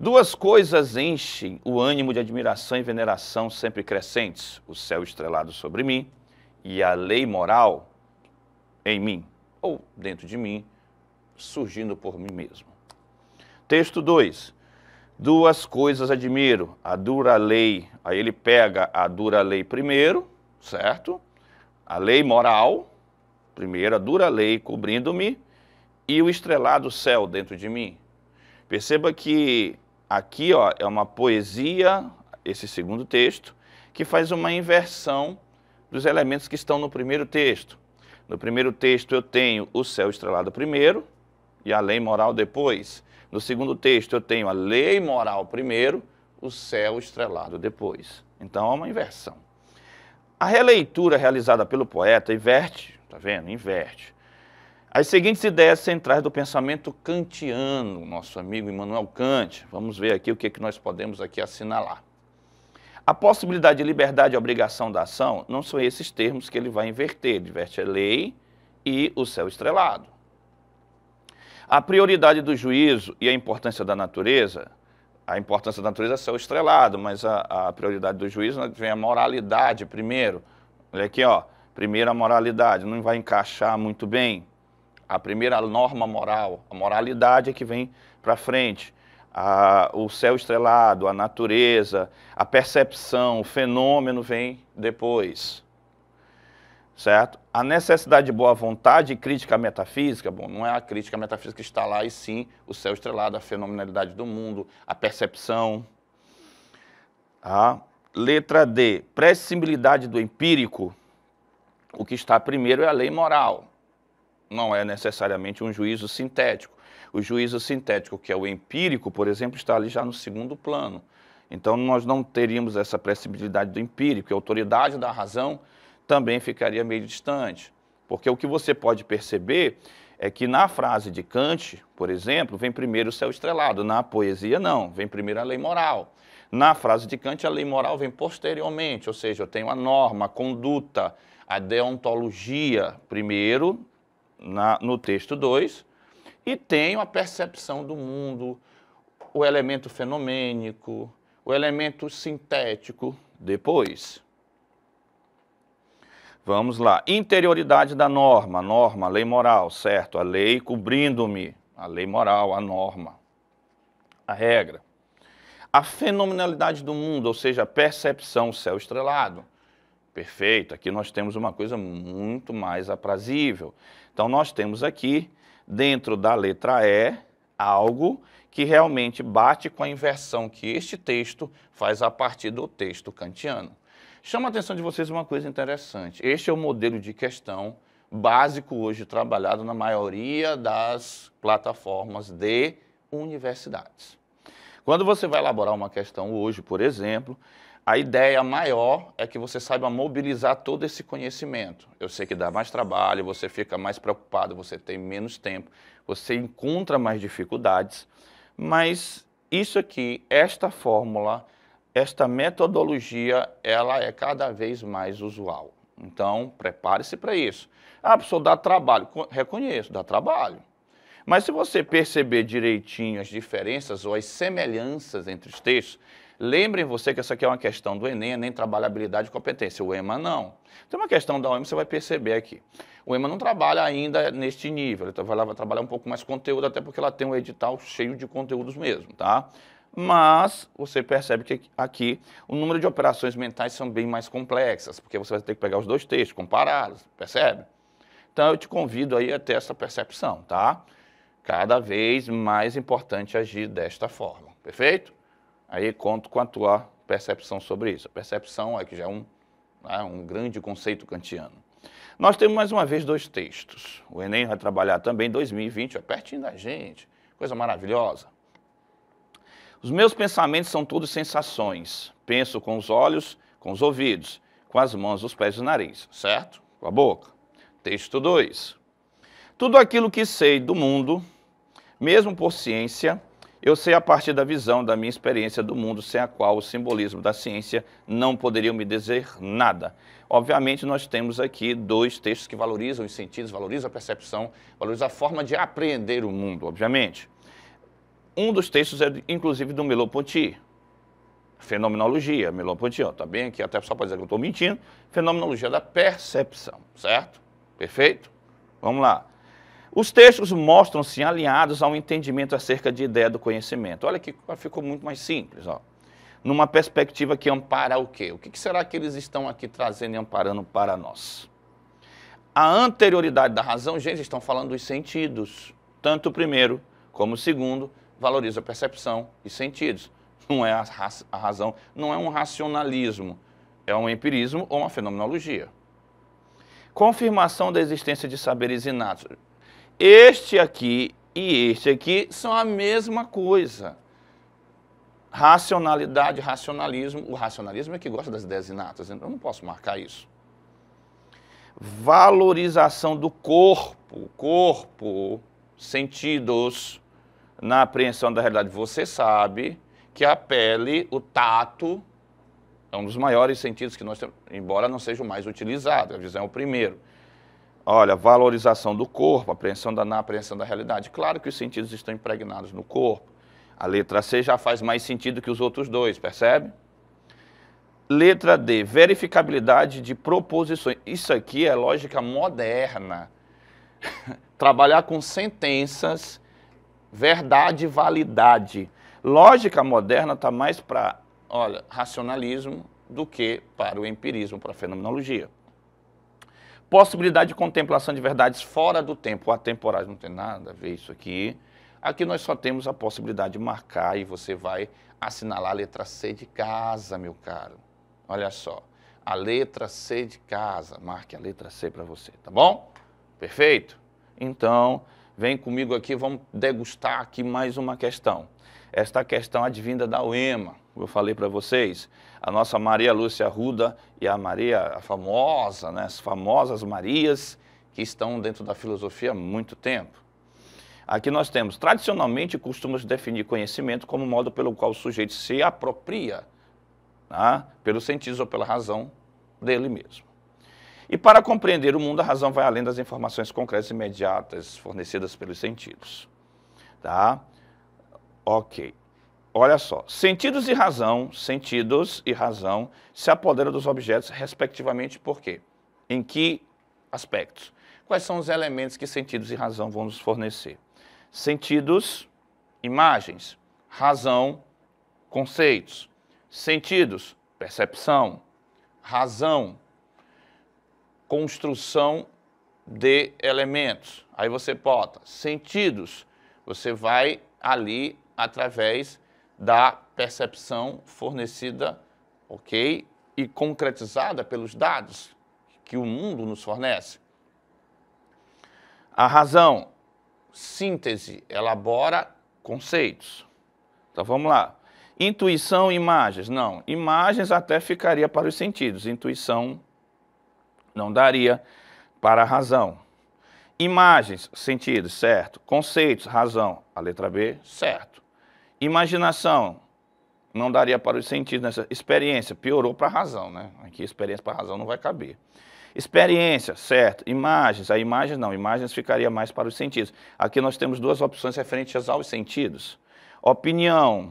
Duas coisas enchem o ânimo de admiração e veneração sempre crescentes: o céu estrelado sobre mim e a lei moral em mim, ou dentro de mim, surgindo por mim mesmo. Texto 2. Duas coisas admiro: a dura lei. Aí ele pega a dura lei primeiro, certo? A lei moral, primeiro, a dura lei cobrindo-me, e o estrelado céu dentro de mim. Perceba que Aqui ó, é uma poesia, esse segundo texto, que faz uma inversão dos elementos que estão no primeiro texto. No primeiro texto eu tenho o céu estrelado primeiro e a lei moral depois. No segundo texto eu tenho a lei moral primeiro, o céu estrelado depois. Então é uma inversão. A releitura realizada pelo poeta inverte, tá vendo? Inverte. As seguintes ideias centrais do pensamento kantiano, nosso amigo Immanuel Kant. Vamos ver aqui o que, é que nós podemos aqui assinalar. A possibilidade de liberdade e obrigação da ação não são esses termos que ele vai inverter. Ele inverte a lei e o céu estrelado. A prioridade do juízo e a importância da natureza, a importância da natureza é o céu estrelado, mas a, a prioridade do juízo vem a moralidade primeiro. Olha aqui, ó, primeiro a moralidade, não vai encaixar muito bem a primeira norma moral, a moralidade é que vem para frente. A, o céu estrelado, a natureza, a percepção, o fenômeno vem depois. Certo? A necessidade de boa vontade e crítica metafísica, bom, não é a crítica metafísica que está lá, e sim o céu estrelado, a fenomenalidade do mundo, a percepção. Tá? Letra D, prescindibilidade do empírico. O que está primeiro é a lei moral não é necessariamente um juízo sintético. O juízo sintético, que é o empírico, por exemplo, está ali já no segundo plano. Então, nós não teríamos essa pressibilidade do empírico, e a autoridade da razão também ficaria meio distante. Porque o que você pode perceber é que na frase de Kant, por exemplo, vem primeiro o céu estrelado, na poesia não, vem primeiro a lei moral. Na frase de Kant, a lei moral vem posteriormente, ou seja, eu tenho a norma, a conduta, a deontologia primeiro, na, no texto 2, e tenho a percepção do mundo, o elemento fenomênico, o elemento sintético depois. Vamos lá. Interioridade da norma, norma, lei moral, certo? A lei cobrindo-me, a lei moral, a norma, a regra. A fenomenalidade do mundo, ou seja, a percepção, céu estrelado. Perfeito, aqui nós temos uma coisa muito mais aprazível. Então, nós temos aqui, dentro da letra E, algo que realmente bate com a inversão que este texto faz a partir do texto kantiano. Chama a atenção de vocês uma coisa interessante. Este é o modelo de questão básico hoje trabalhado na maioria das plataformas de universidades. Quando você vai elaborar uma questão hoje, por exemplo, a ideia maior é que você saiba mobilizar todo esse conhecimento. Eu sei que dá mais trabalho, você fica mais preocupado, você tem menos tempo, você encontra mais dificuldades, mas isso aqui, esta fórmula, esta metodologia, ela é cada vez mais usual. Então, prepare-se para isso. Ah, professor, dá trabalho. Reconheço, dá trabalho. Mas se você perceber direitinho as diferenças ou as semelhanças entre os textos, Lembrem você que essa aqui é uma questão do Enem, nem trabalhabilidade e competência. O EMA não. Tem uma questão da OEM, você vai perceber aqui. O EMA não trabalha ainda neste nível, então ela vai trabalhar um pouco mais conteúdo, até porque ela tem um edital cheio de conteúdos mesmo, tá? mas você percebe que aqui o número de operações mentais são bem mais complexas, porque você vai ter que pegar os dois textos, compará-los, percebe? Então eu te convido aí a ter essa percepção, tá? Cada vez mais importante agir desta forma, perfeito? Aí conto com a tua percepção sobre isso. A percepção é que já é um, né, um grande conceito kantiano. Nós temos mais uma vez dois textos. O Enem vai trabalhar também 2020, É pertinho da gente, coisa maravilhosa. Os meus pensamentos são todos sensações. Penso com os olhos, com os ouvidos, com as mãos, os pés e o nariz, certo? Com a boca. Texto 2. Tudo aquilo que sei do mundo, mesmo por ciência, eu sei a partir da visão da minha experiência do mundo, sem a qual o simbolismo da ciência não poderia me dizer nada. Obviamente, nós temos aqui dois textos que valorizam os sentidos, valorizam a percepção, valorizam a forma de apreender o mundo, obviamente. Um dos textos é, inclusive, do merleau Fenomenologia, merleau está bem aqui, até só para dizer que eu estou mentindo, Fenomenologia da percepção, certo? Perfeito? Vamos lá. Os textos mostram-se alinhados ao entendimento acerca de ideia do conhecimento. Olha que ficou muito mais simples, ó. Numa perspectiva que ampara o quê? O que será que eles estão aqui trazendo e amparando para nós? A anterioridade da razão, gente, estão falando dos sentidos. Tanto o primeiro como o segundo valoriza a percepção e sentidos. Não é a, a razão, não é um racionalismo, é um empirismo ou uma fenomenologia. Confirmação da existência de saberes inatos. Este aqui e este aqui são a mesma coisa. Racionalidade, racionalismo. O racionalismo é que gosta das ideias inatas, então eu não posso marcar isso. Valorização do corpo, corpo, sentidos, na apreensão da realidade. Você sabe que a pele, o tato, é um dos maiores sentidos que nós temos, embora não seja o mais utilizado, a visão é o primeiro. Olha, valorização do corpo, apreensão da, na apreensão da realidade. Claro que os sentidos estão impregnados no corpo. A letra C já faz mais sentido que os outros dois, percebe? Letra D, verificabilidade de proposições. Isso aqui é lógica moderna. Trabalhar com sentenças, verdade e validade. Lógica moderna está mais para, olha, racionalismo do que para o empirismo, para a fenomenologia. Possibilidade de contemplação de verdades fora do tempo, atemporais, não tem nada a ver isso aqui. Aqui nós só temos a possibilidade de marcar e você vai assinalar a letra C de casa, meu caro. Olha só, a letra C de casa, marque a letra C para você, tá bom? Perfeito? Então, Vem comigo aqui, vamos degustar aqui mais uma questão. Esta questão advinda da UEMA, eu falei para vocês, a nossa Maria Lúcia Ruda e a Maria, a famosa, né, as famosas Marias que estão dentro da filosofia há muito tempo. Aqui nós temos, tradicionalmente, costumamos definir conhecimento como modo pelo qual o sujeito se apropria, né, pelo sentido ou pela razão dele mesmo. E para compreender o mundo, a razão vai além das informações concretas e imediatas fornecidas pelos sentidos. Tá? Ok. Olha só. Sentidos e razão, sentidos e razão se apoderam dos objetos, respectivamente, por quê? Em que aspectos? Quais são os elementos que sentidos e razão vão nos fornecer? Sentidos, imagens. Razão, conceitos. Sentidos, percepção. Razão, construção de elementos. Aí você bota sentidos, você vai ali através da percepção fornecida, ok? E concretizada pelos dados que o mundo nos fornece. A razão, síntese, elabora conceitos. Então vamos lá. Intuição, imagens. Não, imagens até ficaria para os sentidos, intuição não daria para a razão. Imagens, sentido, certo. Conceitos, razão. A letra B, certo. Imaginação, não daria para os sentidos nessa experiência, piorou para a razão, né? Aqui experiência para a razão não vai caber. Experiência, certo. Imagens, a imagem não, imagens ficaria mais para os sentidos. Aqui nós temos duas opções referentes aos sentidos. Opinião,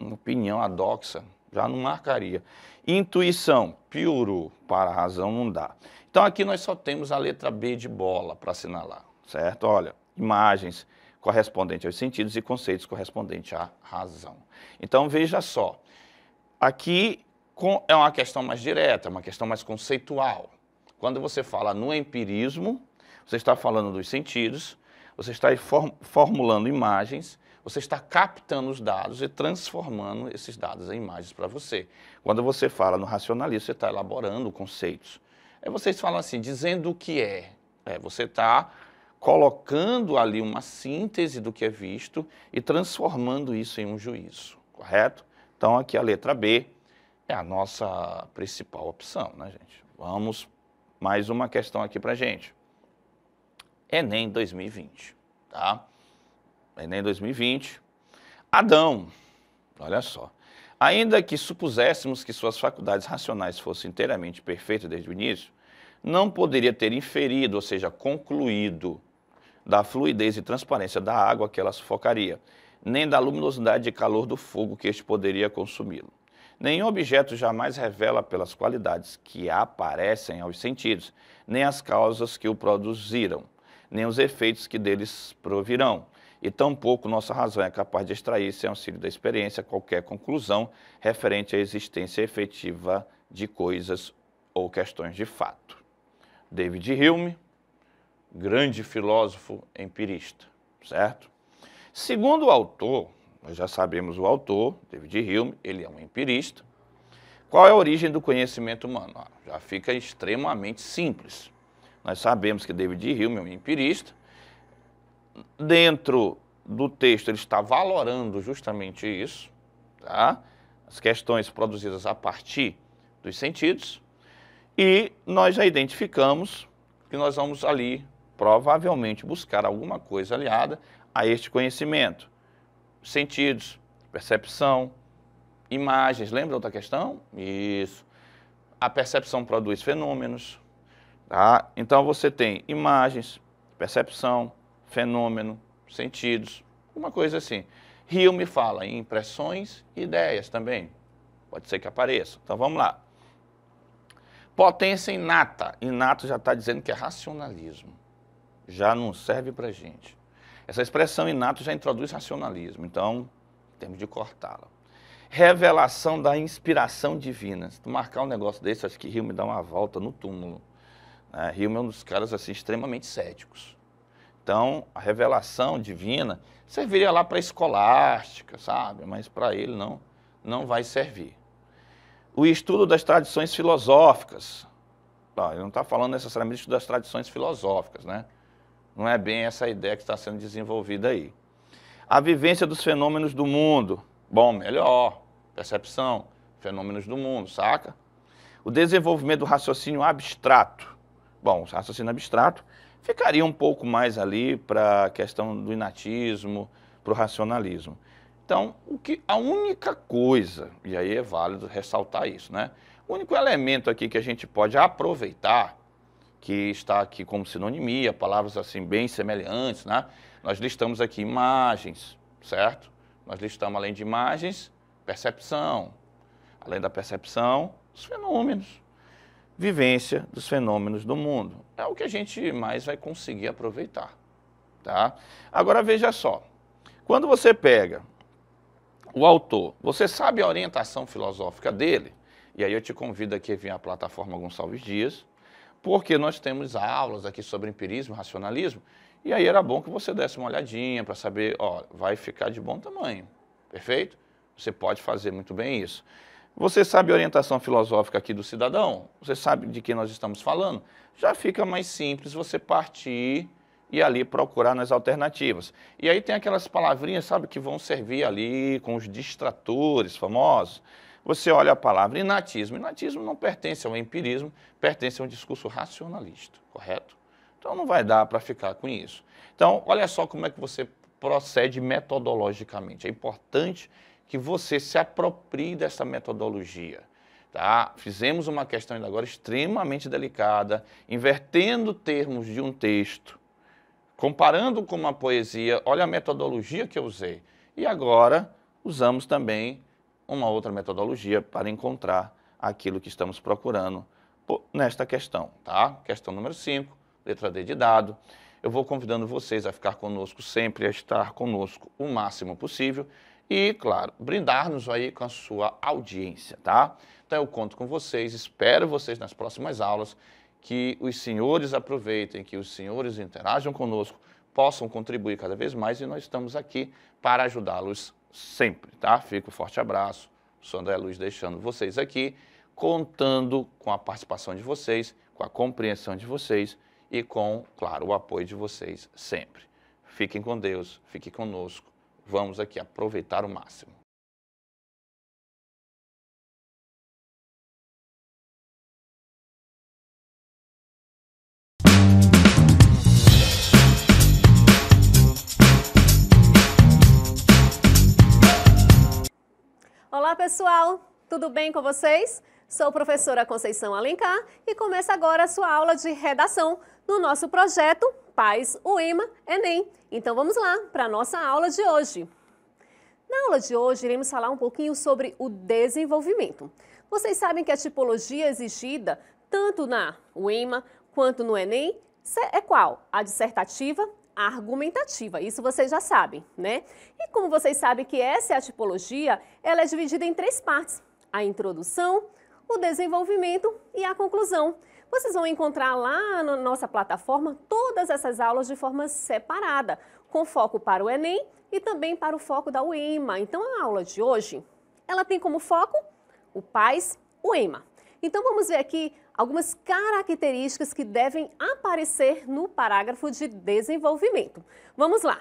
opinião, adoxa já não marcaria. Intuição, piuru, para a razão não dá. Então aqui nós só temos a letra B de bola para assinalar, certo? Olha, imagens correspondente aos sentidos e conceitos correspondente à razão. Então veja só, aqui é uma questão mais direta, uma questão mais conceitual. Quando você fala no empirismo, você está falando dos sentidos, você está formulando imagens você está captando os dados e transformando esses dados em imagens para você. Quando você fala no racionalismo, você está elaborando conceitos. Aí vocês falam assim, dizendo o que é. é você está colocando ali uma síntese do que é visto e transformando isso em um juízo, correto? Então, aqui a letra B é a nossa principal opção, né, gente? Vamos mais uma questão aqui para gente. Enem 2020, tá? Enem né, 2020. Adão, olha só. Ainda que supuséssemos que suas faculdades racionais fossem inteiramente perfeitas desde o início, não poderia ter inferido, ou seja, concluído, da fluidez e transparência da água que ela sufocaria, nem da luminosidade e calor do fogo que este poderia consumi-lo. Nenhum objeto jamais revela pelas qualidades que aparecem aos sentidos, nem as causas que o produziram, nem os efeitos que deles provirão e tampouco nossa razão é capaz de extrair, sem auxílio da experiência, qualquer conclusão referente à existência efetiva de coisas ou questões de fato. David Hume, grande filósofo empirista, certo? Segundo o autor, nós já sabemos o autor, David Hume, ele é um empirista. Qual é a origem do conhecimento humano? Ah, já fica extremamente simples. Nós sabemos que David Hume é um empirista, dentro do texto ele está valorando justamente isso, tá? as questões produzidas a partir dos sentidos, e nós já identificamos que nós vamos ali provavelmente buscar alguma coisa aliada a este conhecimento. Sentidos, percepção, imagens, lembra outra questão? Isso. A percepção produz fenômenos, tá? Então você tem imagens, percepção, fenômeno, sentidos, uma coisa assim. Rio me fala em impressões e ideias também. Pode ser que apareça. Então vamos lá. Potência inata. Inato já está dizendo que é racionalismo. Já não serve para gente. Essa expressão inato já introduz racionalismo, então temos de cortá-la. Revelação da inspiração divina. Se tu marcar um negócio desse, acho que Rio me dá uma volta no túmulo. Né? Rio é um dos caras assim, extremamente céticos. Então, a revelação divina serviria lá para a escolástica, sabe? Mas para ele não, não vai servir. O estudo das tradições filosóficas. Tá, ele não está falando necessariamente das tradições filosóficas, né? Não é bem essa ideia que está sendo desenvolvida aí. A vivência dos fenômenos do mundo. Bom, melhor. Percepção, fenômenos do mundo, saca? O desenvolvimento do raciocínio abstrato. Bom, raciocínio abstrato ficaria um pouco mais ali para a questão do inatismo, para o racionalismo. Então, o que, a única coisa, e aí é válido ressaltar isso, né? O único elemento aqui que a gente pode aproveitar, que está aqui como sinonimia, palavras assim bem semelhantes, né? Nós listamos aqui imagens, certo? Nós listamos, além de imagens, percepção. Além da percepção, os fenômenos vivência dos fenômenos do mundo. É o que a gente mais vai conseguir aproveitar. Tá? Agora veja só, quando você pega o autor, você sabe a orientação filosófica dele, e aí eu te convido aqui a vir à plataforma Gonçalves Dias, porque nós temos aulas aqui sobre empirismo, racionalismo, e aí era bom que você desse uma olhadinha para saber, ó, vai ficar de bom tamanho, perfeito? Você pode fazer muito bem isso. Você sabe a orientação filosófica aqui do cidadão? Você sabe de que nós estamos falando? Já fica mais simples você partir e ali procurar nas alternativas. E aí tem aquelas palavrinhas, sabe, que vão servir ali com os distratores famosos. Você olha a palavra inatismo. Inatismo não pertence ao empirismo, pertence a um discurso racionalista, correto? Então não vai dar para ficar com isso. Então, olha só como é que você procede metodologicamente. É importante que você se aproprie dessa metodologia. Tá? Fizemos uma questão ainda agora extremamente delicada, invertendo termos de um texto, comparando com uma poesia, olha a metodologia que eu usei. E agora usamos também uma outra metodologia para encontrar aquilo que estamos procurando nesta questão, tá? Questão número 5, letra D de dado. Eu vou convidando vocês a ficar conosco sempre, a estar conosco o máximo possível e, claro, brindar-nos aí com a sua audiência, tá? Então eu conto com vocês, espero vocês nas próximas aulas, que os senhores aproveitem, que os senhores interajam conosco, possam contribuir cada vez mais e nós estamos aqui para ajudá-los sempre, tá? Fico um forte abraço, sou André Luiz deixando vocês aqui, contando com a participação de vocês, com a compreensão de vocês e com, claro, o apoio de vocês sempre. Fiquem com Deus, fiquem conosco vamos aqui aproveitar o máximo. Olá, pessoal! Tudo bem com vocês? Sou professora Conceição Alencar e começa agora a sua aula de redação no nosso projeto Paz UEMA Enem. Então vamos lá para a nossa aula de hoje. Na aula de hoje, iremos falar um pouquinho sobre o desenvolvimento. Vocês sabem que a tipologia exigida tanto na UEMA quanto no Enem é qual? A dissertativa argumentativa. Isso vocês já sabem, né? E como vocês sabem que essa é a tipologia, ela é dividida em três partes: a introdução, o desenvolvimento e a conclusão. Vocês vão encontrar lá na nossa plataforma todas essas aulas de forma separada, com foco para o Enem e também para o foco da UEMA. Então, a aula de hoje, ela tem como foco o PAIS UEMA. Então, vamos ver aqui algumas características que devem aparecer no parágrafo de desenvolvimento. Vamos lá!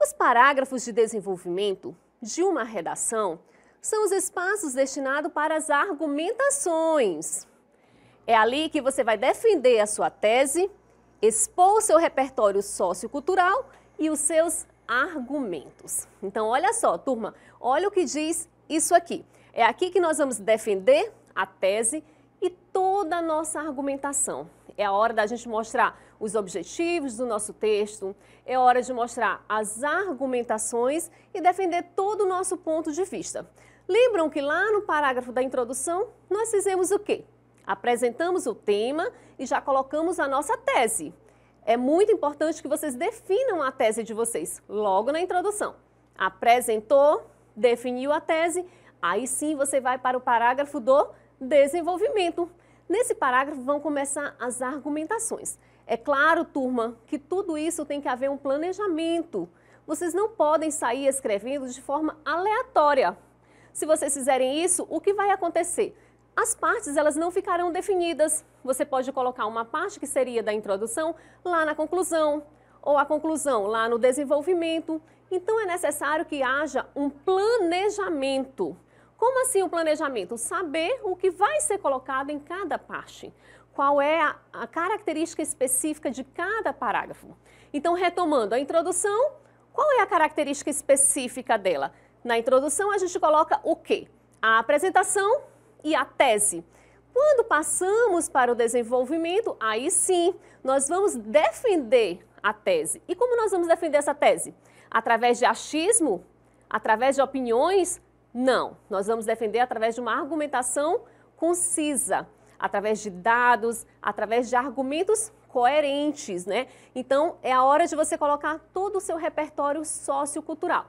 Os parágrafos de desenvolvimento de uma redação são os espaços destinados para as argumentações. É ali que você vai defender a sua tese, expor o seu repertório sociocultural e os seus argumentos. Então, olha só, turma, olha o que diz isso aqui. É aqui que nós vamos defender a tese e toda a nossa argumentação. É a hora da gente mostrar os objetivos do nosso texto, é hora de mostrar as argumentações e defender todo o nosso ponto de vista. Lembram que lá no parágrafo da introdução nós fizemos o quê? Apresentamos o tema e já colocamos a nossa tese. É muito importante que vocês definam a tese de vocês logo na introdução. Apresentou, definiu a tese, aí sim você vai para o parágrafo do desenvolvimento. Nesse parágrafo vão começar as argumentações. É claro, turma, que tudo isso tem que haver um planejamento. Vocês não podem sair escrevendo de forma aleatória. Se vocês fizerem isso, o que vai acontecer? As partes elas não ficarão definidas. Você pode colocar uma parte que seria da introdução lá na conclusão, ou a conclusão lá no desenvolvimento. Então é necessário que haja um planejamento. Como assim o um planejamento? Saber o que vai ser colocado em cada parte. Qual é a, a característica específica de cada parágrafo? Então, retomando a introdução, qual é a característica específica dela? Na introdução, a gente coloca o quê? A apresentação e a tese. Quando passamos para o desenvolvimento, aí sim nós vamos defender a tese. E como nós vamos defender essa tese? Através de achismo? Através de opiniões? Não. Nós vamos defender através de uma argumentação concisa, através de dados, através de argumentos coerentes, né? Então, é a hora de você colocar todo o seu repertório sociocultural.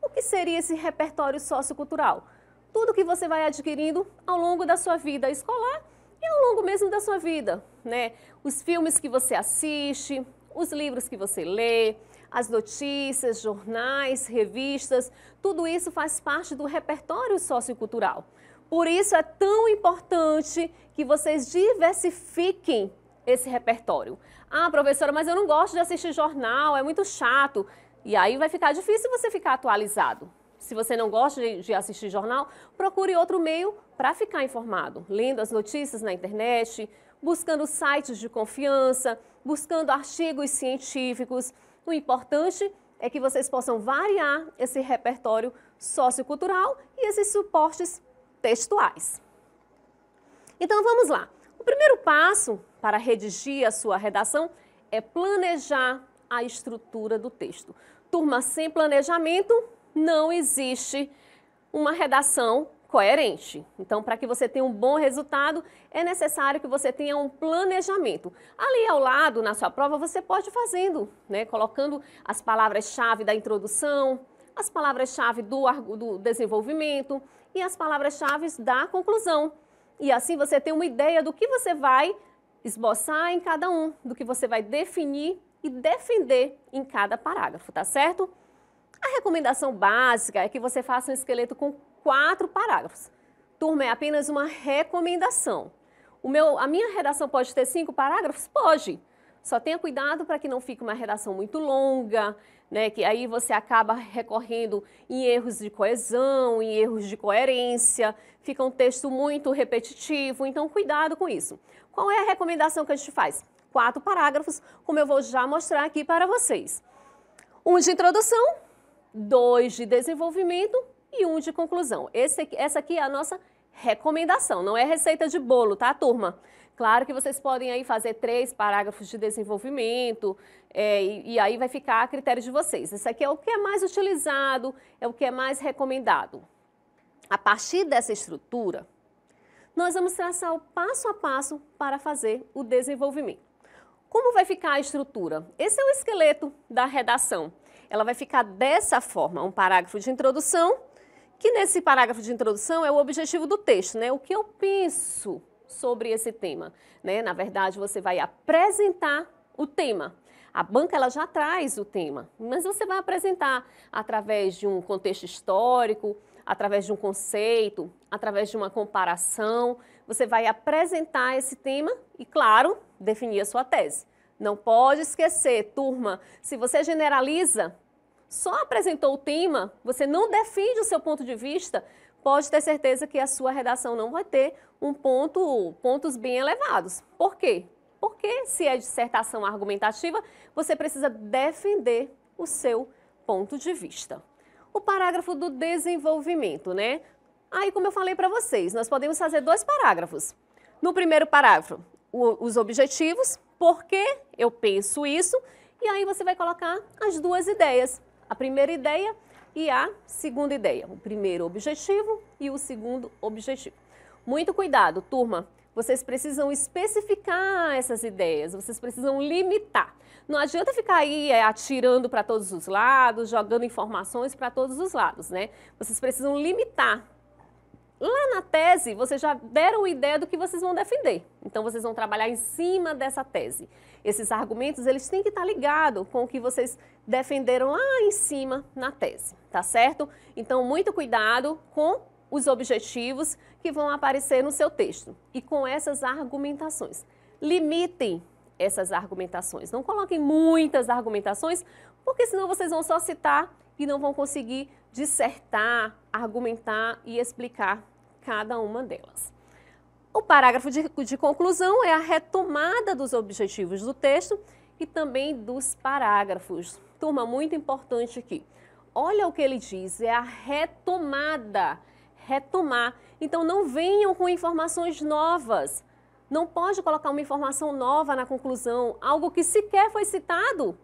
O que seria esse repertório sociocultural? tudo que você vai adquirindo ao longo da sua vida escolar e ao longo mesmo da sua vida, né? Os filmes que você assiste, os livros que você lê, as notícias, jornais, revistas, tudo isso faz parte do repertório sociocultural. Por isso é tão importante que vocês diversifiquem esse repertório. Ah, professora, mas eu não gosto de assistir jornal, é muito chato. E aí vai ficar difícil você ficar atualizado. Se você não gosta de, assistir jornal, procure outro meio para ficar informado, lendo as notícias na internet, buscando sites de confiança, buscando artigos científicos. O importante é que vocês possam variar esse repertório sociocultural e esses suportes textuais. Então vamos lá. O primeiro passo para redigir a sua redação é planejar a estrutura do texto. Turma sem planejamento não existe uma redação coerente. Então, para que você tenha um bom resultado, é necessário que você tenha um planejamento. Ali ao lado, na sua prova, você pode fazendo, né? colocando as palavras-chave da introdução, as palavras-chave do, do desenvolvimento e as palavras-chave da conclusão. E assim você tem uma ideia do que você vai esboçar em cada um, do que você vai definir e defender em cada parágrafo, tá certo? A recomendação básica é que você faça um esqueleto com quatro parágrafos. Turma, é apenas uma recomendação. O meu, a minha redação pode ter cinco parágrafos? Pode. Só tenha cuidado para que não fique uma redação muito longa, né? Que aí você acaba recorrendo em erros de coesão, em erros de coerência, fica um texto muito repetitivo, então cuidado com isso. Qual é a recomendação que a gente faz? Quatro parágrafos, como eu vou já mostrar aqui para vocês. Um de introdução, dois de desenvolvimento e um de conclusão. Esse, essa aqui é a nossa recomendação, não é receita de bolo, tá, turma? Claro que vocês podem aí fazer três parágrafos de desenvolvimento é, e, e, aí vai ficar a critério de vocês. Esse aqui é o que é mais utilizado, é o que é mais recomendado. A partir dessa estrutura, nós vamos traçar o passo a passo para fazer o desenvolvimento. Como vai ficar a estrutura? Esse é o esqueleto da redação ela vai ficar dessa forma, um parágrafo de introdução, que nesse parágrafo de introdução é o objetivo do texto, né? O que eu penso sobre esse tema, né? Na verdade, você vai apresentar o tema. A banca ela já traz o tema, mas você vai apresentar através de um contexto histórico, através de um conceito, através de uma comparação, você vai apresentar esse tema e, claro, definir a sua tese. Não pode esquecer, turma, se você generaliza, só apresentou o tema, você não defende o seu ponto de vista, pode ter certeza que a sua redação não vai ter um ponto, pontos bem elevados. Por quê? Porque se é dissertação argumentativa, você precisa defender o seu ponto de vista. O parágrafo do desenvolvimento, né? Aí, como eu falei para vocês, nós podemos fazer dois parágrafos. No primeiro parágrafo, o, os objetivos, por que eu penso isso, e aí você vai colocar as duas ideias, a primeira ideia e a segunda ideia, o primeiro objetivo e o segundo objetivo. Muito cuidado, turma, vocês precisam especificar essas ideias, vocês precisam limitar. Não adianta ficar aí é, atirando para todos os lados, jogando informações para todos os lados, né? Vocês precisam limitar Lá na tese, vocês já deram ideia do que vocês vão defender. Então, vocês vão trabalhar em cima dessa tese. Esses argumentos, eles têm que estar ligados com o que vocês defenderam lá em cima na tese, tá certo? Então, muito cuidado com os objetivos que vão aparecer no seu texto e com essas argumentações. Limitem essas argumentações. Não coloquem muitas argumentações, porque senão vocês vão só citar e não vão conseguir dissertar, argumentar e explicar cada uma delas. O parágrafo de, de, conclusão é a retomada dos objetivos do texto e também dos parágrafos. Turma, muito importante aqui. Olha o que ele diz, é a retomada. Retomar. Então não venham com informações novas. Não pode colocar uma informação nova na conclusão, algo que sequer foi citado.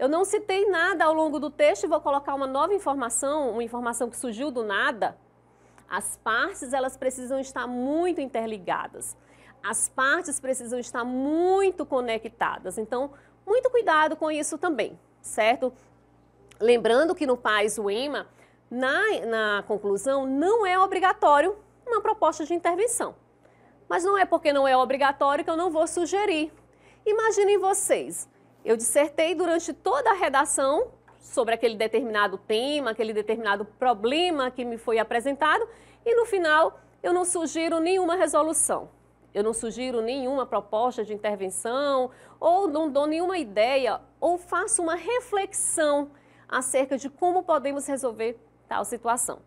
Eu não citei nada ao longo do texto, e vou colocar uma nova informação, uma informação que surgiu do nada. As partes, elas precisam estar muito interligadas. As partes precisam estar muito conectadas. Então, muito cuidado com isso também, certo? Lembrando que no PAIS UEMA, na, na conclusão, não é obrigatório uma proposta de intervenção. Mas não é porque não é obrigatório que eu não vou sugerir. Imaginem vocês, eu dissertei durante toda a redação sobre aquele determinado tema, aquele determinado problema que me foi apresentado e no final eu não sugiro nenhuma resolução. Eu não sugiro nenhuma proposta de intervenção ou não dou nenhuma ideia ou faço uma reflexão acerca de como podemos resolver tal situação.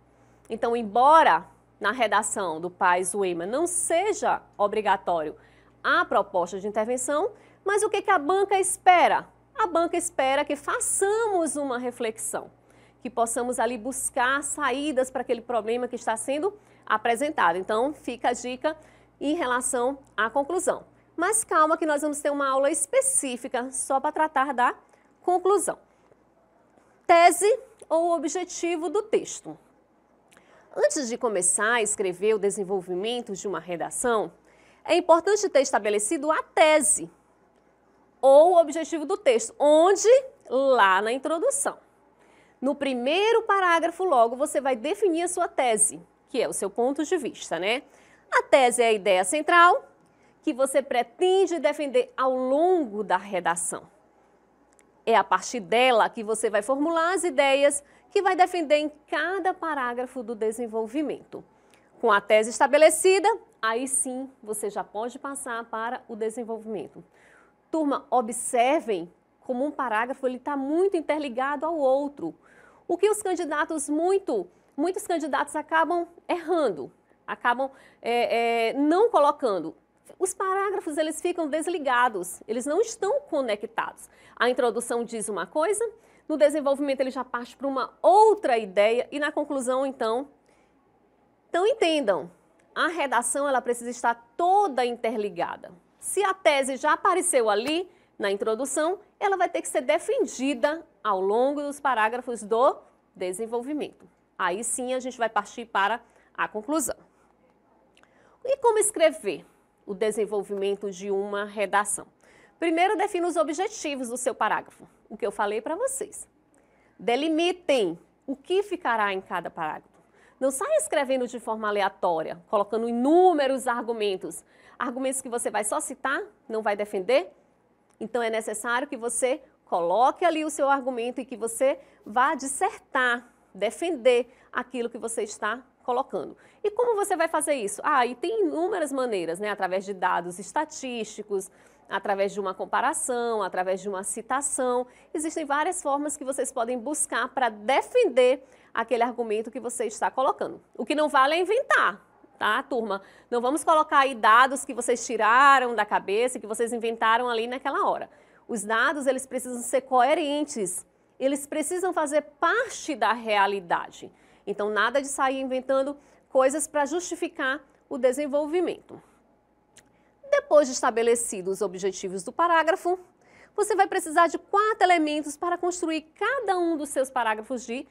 Então, embora na redação do PAIS UEMA não seja obrigatório a proposta de intervenção, mas o que, que a banca espera? A banca espera que façamos uma reflexão, que possamos ali buscar saídas para aquele problema que está sendo apresentado. Então, fica a dica em relação à conclusão. Mas calma que nós vamos ter uma aula específica só para tratar da conclusão. Tese ou objetivo do texto. Antes de começar a escrever o desenvolvimento de uma redação, é importante ter estabelecido a tese ou o objetivo do texto. Onde? Lá na introdução. No primeiro parágrafo, logo, você vai definir a sua tese, que é o seu ponto de vista, né? A tese é a ideia central que você pretende defender ao longo da redação. É a partir dela que você vai formular as ideias que vai defender em cada parágrafo do desenvolvimento. Com a tese estabelecida, aí sim você já pode passar para o desenvolvimento. Turma, observem como um parágrafo ele está muito interligado ao outro. O que os candidatos muito, muitos candidatos acabam errando, acabam é, é, não colocando. Os parágrafos eles ficam desligados, eles não estão conectados. A introdução diz uma coisa, no desenvolvimento ele já parte para uma outra ideia e na conclusão então, então entendam, a redação ela precisa estar toda interligada. Se a tese já apareceu ali na introdução, ela vai ter que ser defendida ao longo dos parágrafos do desenvolvimento. Aí sim a gente vai partir para a conclusão. E como escrever o desenvolvimento de uma redação? Primeiro, defina os objetivos do seu parágrafo, o que eu falei para vocês. Delimitem o que ficará em cada parágrafo. Não saia escrevendo de forma aleatória, colocando inúmeros argumentos argumentos que você vai só citar, não vai defender. Então é necessário que você coloque ali o seu argumento e que você vá dissertar, defender aquilo que você está colocando. E como você vai fazer isso? Ah, e tem inúmeras maneiras, né? Através de dados estatísticos, através de uma comparação, através de uma citação. Existem várias formas que vocês podem buscar para defender aquele argumento que você está colocando. O que não vale é inventar tá, turma? Não vamos colocar aí dados que vocês tiraram da cabeça, que vocês inventaram ali naquela hora. Os dados, eles precisam ser coerentes, eles precisam fazer parte da realidade. Então, nada de sair inventando coisas para justificar o desenvolvimento. Depois de estabelecidos os objetivos do parágrafo, você vai precisar de quatro elementos para construir cada um dos seus parágrafos de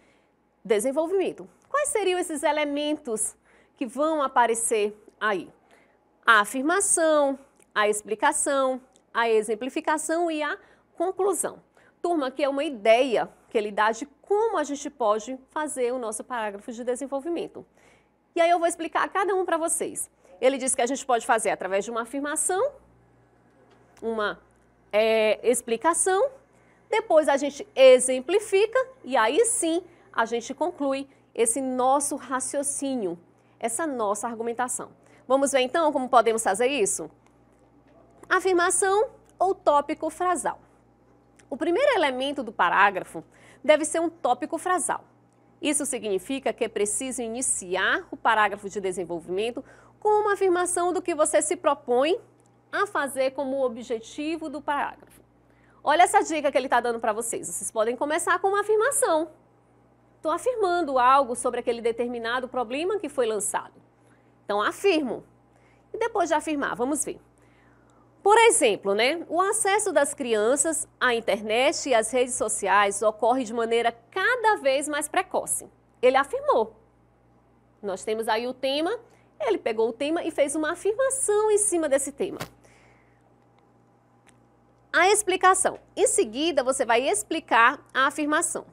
desenvolvimento. Quais seriam esses elementos que vão aparecer aí. A afirmação, a explicação, a exemplificação e a conclusão. Turma, que é uma ideia que ele dá de como a gente pode fazer o nosso parágrafo de desenvolvimento. E aí eu vou explicar cada um para vocês. Ele diz que a gente pode fazer através de uma afirmação, uma é, explicação, depois a gente exemplifica e aí sim a gente conclui esse nosso raciocínio essa nossa argumentação. Vamos ver então como podemos fazer isso? Afirmação ou tópico frasal. O primeiro elemento do parágrafo deve ser um tópico frasal. Isso significa que é preciso iniciar o parágrafo de desenvolvimento com uma afirmação do que você se propõe a fazer como objetivo do parágrafo. Olha essa dica que ele está dando para vocês. Vocês podem começar com uma afirmação estou afirmando algo sobre aquele determinado problema que foi lançado. Então, afirmo. E depois de afirmar, vamos ver. Por exemplo, né, o acesso das crianças à internet e às redes sociais ocorre de maneira cada vez mais precoce. Ele afirmou. Nós temos aí o tema, ele pegou o tema e fez uma afirmação em cima desse tema. A explicação. Em seguida, você vai explicar a afirmação.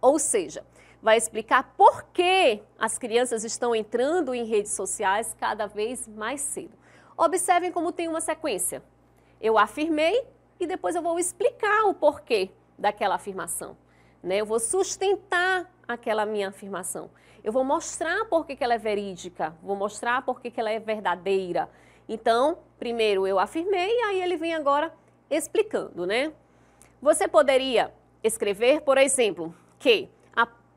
Ou seja, vai explicar por que as crianças estão entrando em redes sociais cada vez mais cedo. Observem como tem uma sequência. Eu afirmei e depois eu vou explicar o porquê daquela afirmação. Né? Eu vou sustentar aquela minha afirmação. Eu vou mostrar por que, que ela é verídica, vou mostrar por que, que ela é verdadeira. Então, primeiro eu afirmei, aí ele vem agora explicando, né? Você poderia escrever, por exemplo, que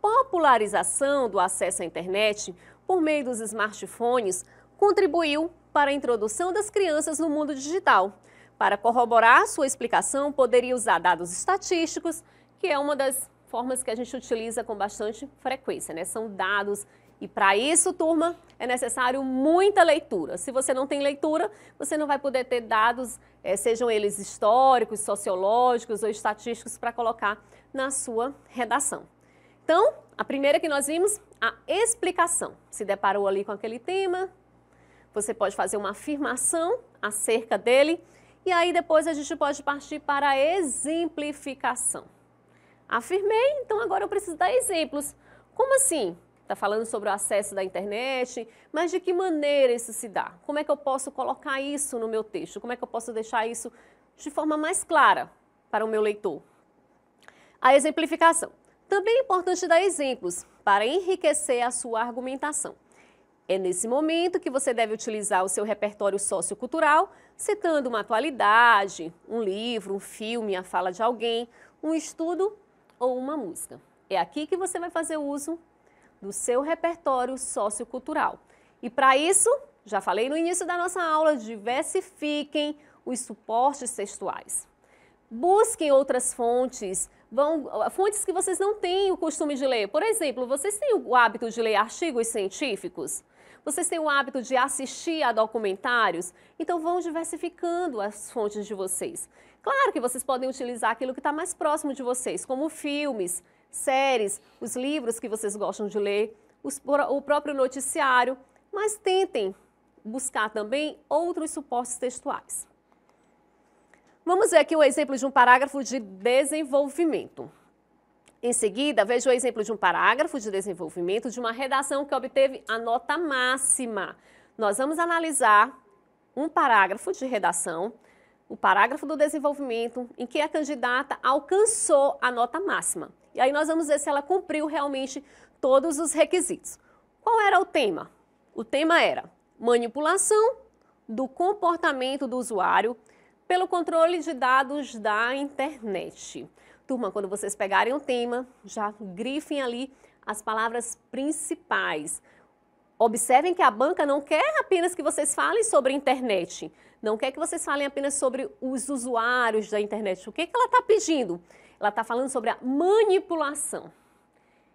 popularização do acesso à internet por meio dos smartphones contribuiu para a introdução das crianças no mundo digital. Para corroborar sua explicação, poderia usar dados estatísticos, que é uma das formas que a gente utiliza com bastante frequência, né? São dados. E para isso, turma, é necessário muita leitura. Se você não tem leitura, você não vai poder ter dados, eh, sejam eles históricos, sociológicos ou estatísticos, para colocar na sua redação. Então, a primeira que nós vimos, a explicação. Se deparou ali com aquele tema, você pode fazer uma afirmação acerca dele e aí depois a gente pode partir para a exemplificação. Afirmei, então agora eu preciso dar exemplos. Como assim? Está falando sobre o acesso da internet, mas de que maneira isso se dá? Como é que eu posso colocar isso no meu texto? Como é que eu posso deixar isso de forma mais clara para o meu leitor? A exemplificação. Também é importante dar exemplos para enriquecer a sua argumentação. É nesse momento que você deve utilizar o seu repertório sociocultural, citando uma atualidade, um livro, um filme, a fala de alguém, um estudo ou uma música. É aqui que você vai fazer uso do seu repertório sociocultural. E para isso, já falei no início da nossa aula, diversifiquem os suportes textuais. Busquem outras fontes vão ah, fontes que vocês não têm o costume de ler. Por exemplo, vocês têm o hábito de ler artigos científicos? Vocês têm o hábito de assistir a documentários? Então vão diversificando as fontes de vocês. Claro que vocês podem utilizar aquilo que está mais próximo de vocês, como filmes, séries, os livros que vocês gostam de ler, os, o próprio noticiário, mas tentem buscar também outros suportes textuais. Vamos ver aqui o exemplo de um parágrafo de desenvolvimento. Em seguida, veja o exemplo de um parágrafo de desenvolvimento de uma redação que obteve a nota máxima. Nós vamos analisar um parágrafo de redação, o parágrafo do desenvolvimento, em que a candidata alcançou a nota máxima. E aí nós vamos ver se ela cumpriu realmente todos os requisitos. Qual era o tema? O tema era manipulação do comportamento do usuário pelo controle de dados da internet. Turma, quando vocês pegarem o tema, já grifem ali as palavras principais. Observem que a banca não quer apenas que vocês falem sobre a internet, não quer que vocês falem apenas sobre os usuários da internet. O que, que ela está pedindo? Ela está falando sobre a manipulação.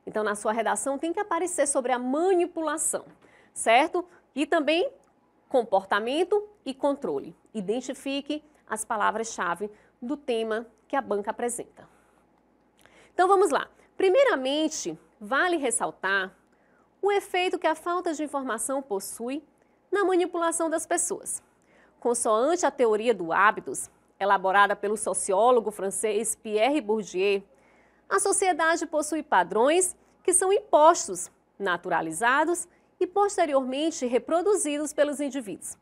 Então, na sua redação tem que aparecer sobre a manipulação, certo? E também comportamento e controle. Identifique as palavras-chave do tema que a banca apresenta. Então vamos lá. Primeiramente, vale ressaltar o efeito que a falta de informação possui na manipulação das pessoas. Consoante a teoria do hábitos, elaborada pelo sociólogo francês Pierre Bourdieu, a sociedade possui padrões que são impostos, naturalizados e posteriormente reproduzidos pelos indivíduos.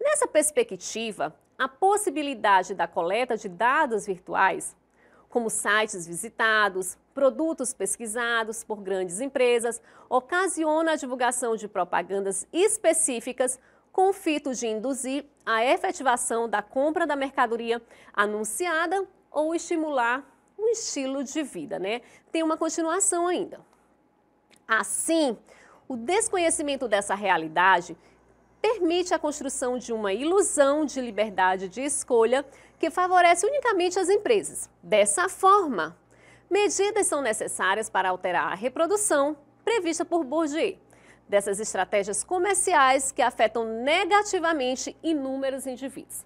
Nessa perspectiva, a possibilidade da coleta de dados virtuais, como sites visitados, produtos pesquisados por grandes empresas, ocasiona a divulgação de propagandas específicas com o fito de induzir a efetivação da compra da mercadoria anunciada ou estimular um estilo de vida, né? Tem uma continuação ainda. Assim, o desconhecimento dessa realidade permite a construção de uma ilusão de liberdade de escolha que favorece unicamente as empresas. Dessa forma, medidas são necessárias para alterar a reprodução prevista por Bourdieu dessas estratégias comerciais que afetam negativamente inúmeros indivíduos.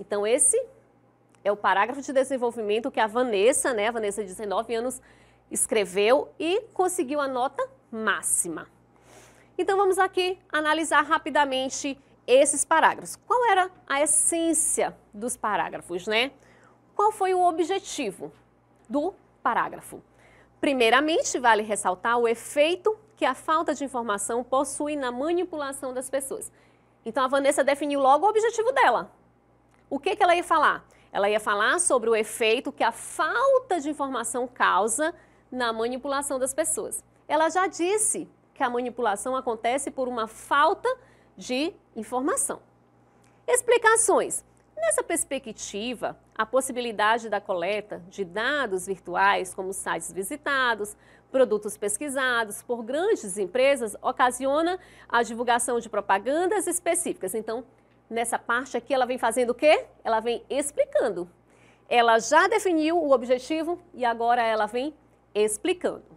Então esse é o parágrafo de desenvolvimento que a Vanessa, né, a Vanessa de 19 anos, escreveu e conseguiu a nota máxima. Então vamos aqui analisar rapidamente esses parágrafos. Qual era a essência dos parágrafos, né? Qual foi o objetivo do parágrafo? Primeiramente, vale ressaltar o efeito que a falta de informação possui na manipulação das pessoas. Então a Vanessa definiu logo o objetivo dela. O que, que ela ia falar? Ela ia falar sobre o efeito que a falta de informação causa na manipulação das pessoas. Ela já disse que a manipulação acontece por uma falta de informação. Explicações. Nessa perspectiva, a possibilidade da coleta de dados virtuais, como sites visitados, produtos pesquisados por grandes empresas, ocasiona a divulgação de propagandas específicas. Então, nessa parte aqui, ela vem fazendo o quê? Ela vem explicando. Ela já definiu o objetivo e agora ela vem explicando.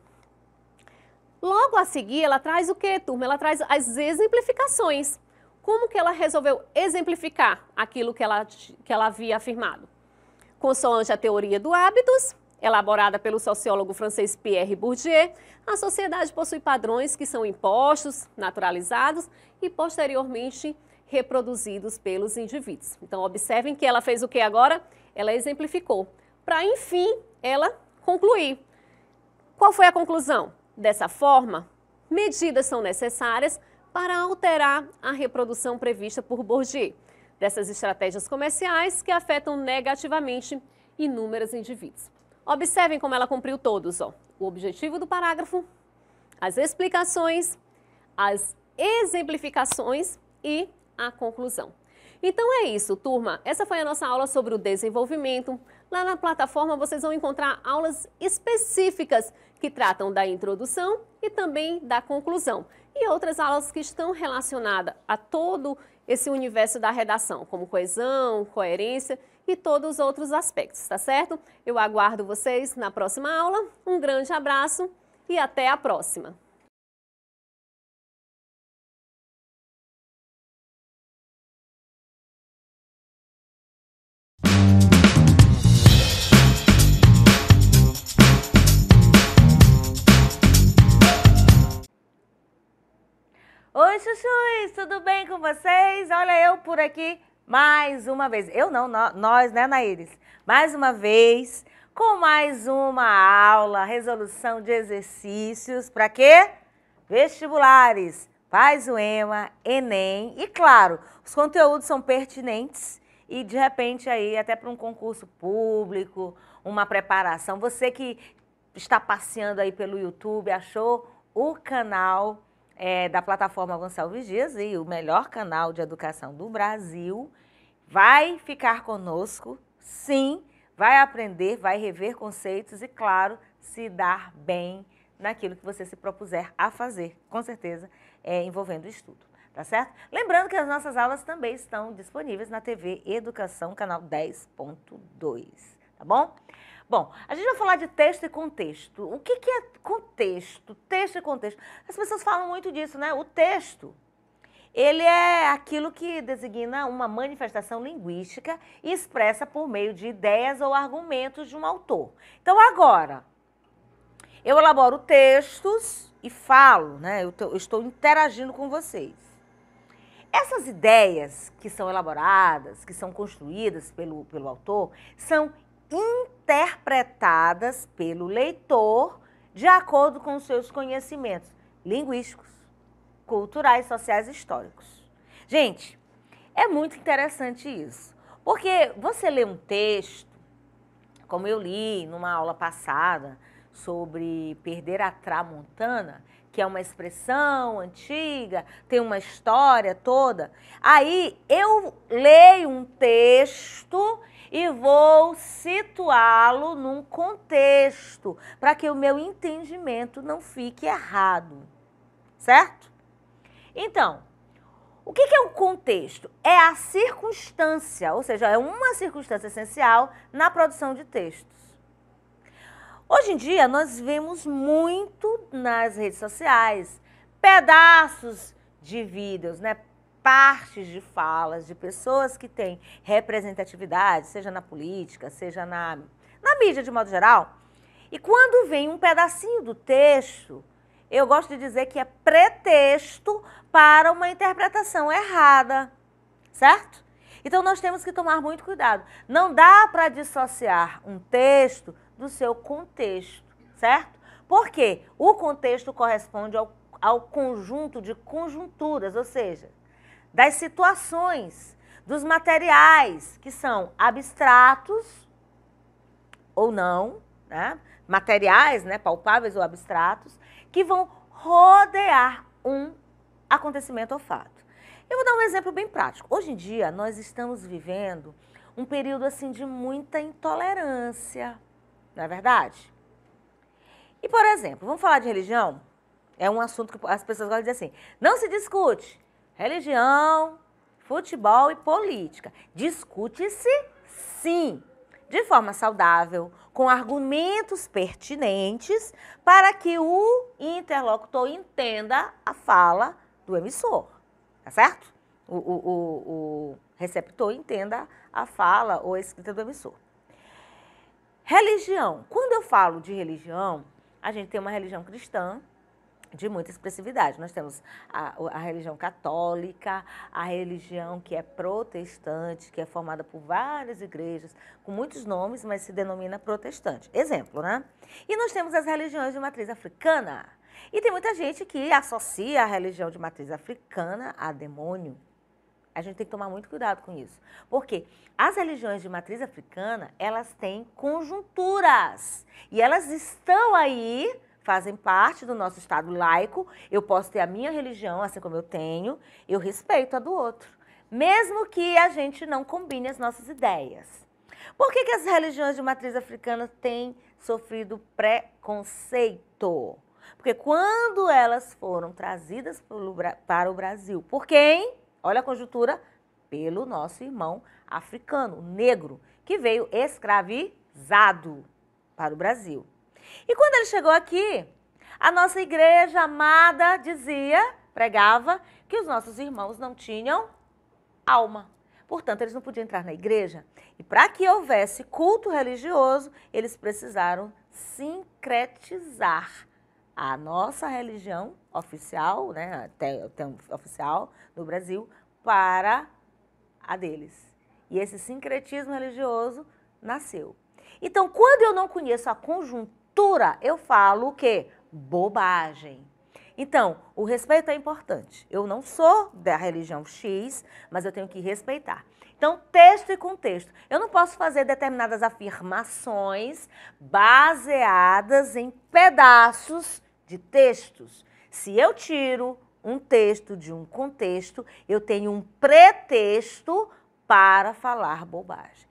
Logo a seguir, ela traz o que? turma? Ela traz as exemplificações. Como que ela resolveu exemplificar aquilo que ela, que ela havia afirmado? Consoante a teoria do hábitos, elaborada pelo sociólogo francês Pierre Bourdieu, a sociedade possui padrões que são impostos, naturalizados e posteriormente reproduzidos pelos indivíduos. Então observem que ela fez o que agora? Ela exemplificou, para enfim ela concluir. Qual foi a conclusão? Dessa forma, medidas são necessárias para alterar a reprodução prevista por Bourdieu, dessas estratégias comerciais que afetam negativamente inúmeros indivíduos. Observem como ela cumpriu todos, ó. o objetivo do parágrafo, as explicações, as exemplificações e a conclusão. Então é isso, turma. Essa foi a nossa aula sobre o desenvolvimento, Lá na plataforma vocês vão encontrar aulas específicas que tratam da introdução e também da conclusão. E outras aulas que estão relacionadas a todo esse universo da redação, como coesão, coerência e todos os outros aspectos, tá certo? Eu aguardo vocês na próxima aula. Um grande abraço e até a próxima! Oi, chuchus, tudo bem com vocês? Olha eu por aqui mais uma vez. Eu não, nós, né, Naíris? Mais uma vez, com mais uma aula, resolução de exercícios. Para quê? Vestibulares, Paz Ema, Enem. E claro, os conteúdos são pertinentes e de repente aí até para um concurso público, uma preparação. Você que está passeando aí pelo YouTube, achou o canal é, da plataforma Gonçalves Dias e o melhor canal de educação do Brasil, vai ficar conosco, sim, vai aprender, vai rever conceitos e, claro, se dar bem naquilo que você se propuser a fazer, com certeza é, envolvendo o estudo. Tá certo? Lembrando que as nossas aulas também estão disponíveis na TV Educação, canal 10.2. Tá bom? Bom, a gente vai falar de texto e contexto. O que, que é contexto? Texto e contexto. As pessoas falam muito disso, né? O texto, ele é aquilo que designa uma manifestação linguística e expressa por meio de ideias ou argumentos de um autor. Então, agora, eu elaboro textos e falo, né? Eu, eu estou interagindo com vocês. Essas ideias que são elaboradas, que são construídas pelo, pelo autor, são interpretadas pelo leitor de acordo com seus conhecimentos linguísticos, culturais, sociais e históricos. Gente, é muito interessante isso, porque você lê um texto, como eu li numa aula passada sobre perder a tramontana, que é uma expressão antiga, tem uma história toda. Aí eu leio um texto e vou situá-lo num contexto para que o meu entendimento não fique errado, certo? Então, o que é o um contexto? É a circunstância, ou seja, é uma circunstância essencial na produção de textos. Hoje em dia, nós vemos muito nas redes sociais pedaços de vídeos, né? partes de falas de pessoas que têm representatividade, seja na política, seja na, na mídia de modo geral. E quando vem um pedacinho do texto, eu gosto de dizer que é pretexto para uma interpretação errada, certo? Então nós temos que tomar muito cuidado. Não dá para dissociar um texto do seu contexto, certo? Porque o contexto corresponde ao, ao conjunto de conjunturas, ou seja, das situações, dos materiais que são abstratos ou não, né? materiais, né? palpáveis ou abstratos, que vão rodear um acontecimento ou fato. Eu vou dar um exemplo bem prático. Hoje em dia, nós estamos vivendo um período assim de muita intolerância, não é verdade? E, por exemplo, vamos falar de religião? É um assunto que as pessoas gostam de dizer assim: não se discute, religião, futebol e política. Discute-se sim, de forma saudável, com argumentos pertinentes para que o interlocutor entenda a fala do emissor, tá certo? O, o, o, o receptor entenda a fala ou a escrita do emissor. Religião. Quando eu falo de religião, a gente tem uma religião cristã, de muita expressividade. Nós temos a, a, religião católica, a religião que é protestante, que é formada por várias igrejas, com muitos nomes, mas se denomina protestante. Exemplo, né? E nós temos as religiões de matriz africana. E tem muita gente que associa a religião de matriz africana a demônio. A gente tem que tomar muito cuidado com isso. Porque as religiões de matriz africana, elas têm conjunturas. E elas estão aí fazem parte do nosso Estado laico. Eu posso ter a minha religião, assim como eu tenho, eu respeito a do outro, mesmo que a gente não combine as nossas ideias. Por que, que as religiões de matriz africana têm sofrido preconceito? Porque quando elas foram trazidas para o Brasil, por quem? Olha a conjuntura, pelo nosso irmão africano, negro, que veio escravizado para o Brasil. E quando ele chegou aqui, a nossa igreja amada dizia, pregava, que os nossos irmãos não tinham alma. Portanto, eles não podiam entrar na igreja. E para que houvesse culto religioso, eles precisaram sincretizar a nossa religião oficial, né, tem, tem, oficial no Brasil, para a deles. E esse sincretismo religioso nasceu. Então, quando eu não conheço a conjuntura, eu falo o quê? Bobagem. Então, o respeito é importante. Eu não sou da religião X, mas eu tenho que respeitar. Então, texto e contexto. Eu não posso fazer determinadas afirmações baseadas em pedaços de textos. Se eu tiro um texto de um contexto, eu tenho um pretexto para falar bobagem.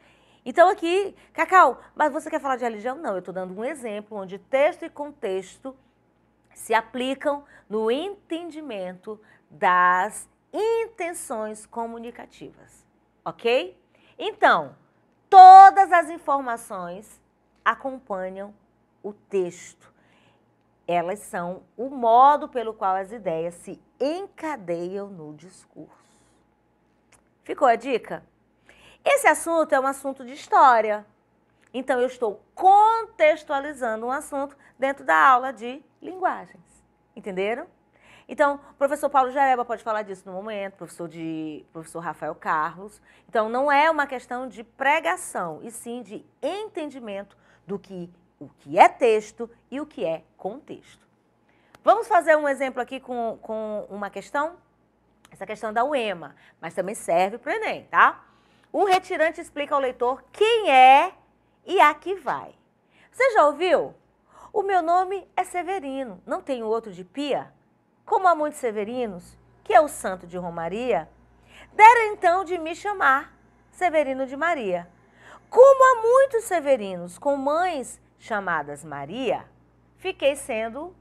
Então aqui, Cacau, mas você quer falar de religião? Não, eu estou dando um exemplo onde texto e contexto se aplicam no entendimento das intenções comunicativas, ok? Então, todas as informações acompanham o texto. Elas são o modo pelo qual as ideias se encadeiam no discurso. Ficou a dica? Esse assunto é um assunto de história. Então, eu estou contextualizando um assunto dentro da aula de linguagens. Entenderam? Então, o professor Paulo Jareba pode falar disso no momento, professor de professor Rafael Carlos. Então, não é uma questão de pregação, e sim de entendimento do que o que é texto e o que é contexto. Vamos fazer um exemplo aqui com, com uma questão? Essa questão da UEMA, mas também serve para o Enem, tá? um retirante explica ao leitor quem é e a que vai. Você já ouviu? O meu nome é Severino, não tenho outro de pia. Como há muitos Severinos, que é o santo de Romaria, deram então de me chamar Severino de Maria. Como há muitos Severinos com mães chamadas Maria, fiquei sendo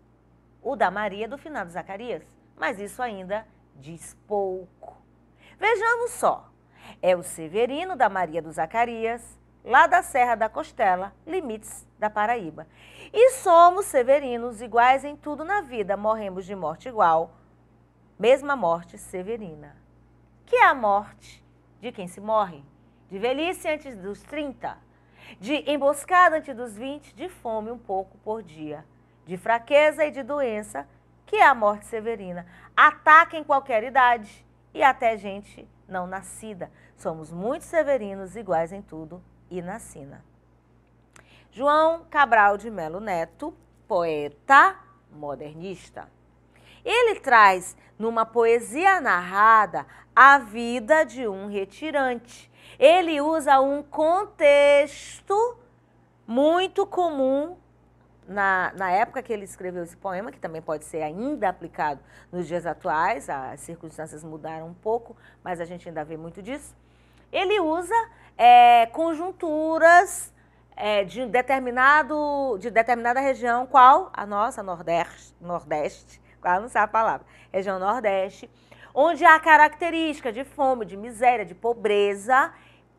o da Maria do finado Zacarias. Mas isso ainda diz pouco. Vejamos só. É o Severino da Maria do Zacarias, lá da Serra da Costela, limites da Paraíba. E somos severinos iguais em tudo na vida, morremos de morte igual, mesma morte severina. Que é a morte de quem se morre? De velhice antes dos 30, de emboscada antes dos 20, de fome um pouco por dia, de fraqueza e de doença, que é a morte severina. Ataca em qualquer idade e até gente não nascida. Somos muito severinos, iguais em tudo e na sina. João Cabral de Melo Neto, poeta modernista. Ele traz numa poesia narrada a vida de um retirante. Ele usa um contexto muito comum na, na época que ele escreveu esse poema, que também pode ser ainda aplicado nos dias atuais, as circunstâncias mudaram um pouco, mas a gente ainda vê muito disso. Ele usa é, conjunturas é, de, determinado, de determinada região, qual? A nossa, Nordeste, Nordeste, qual não sabe a palavra, região Nordeste, onde há característica de fome, de miséria, de pobreza,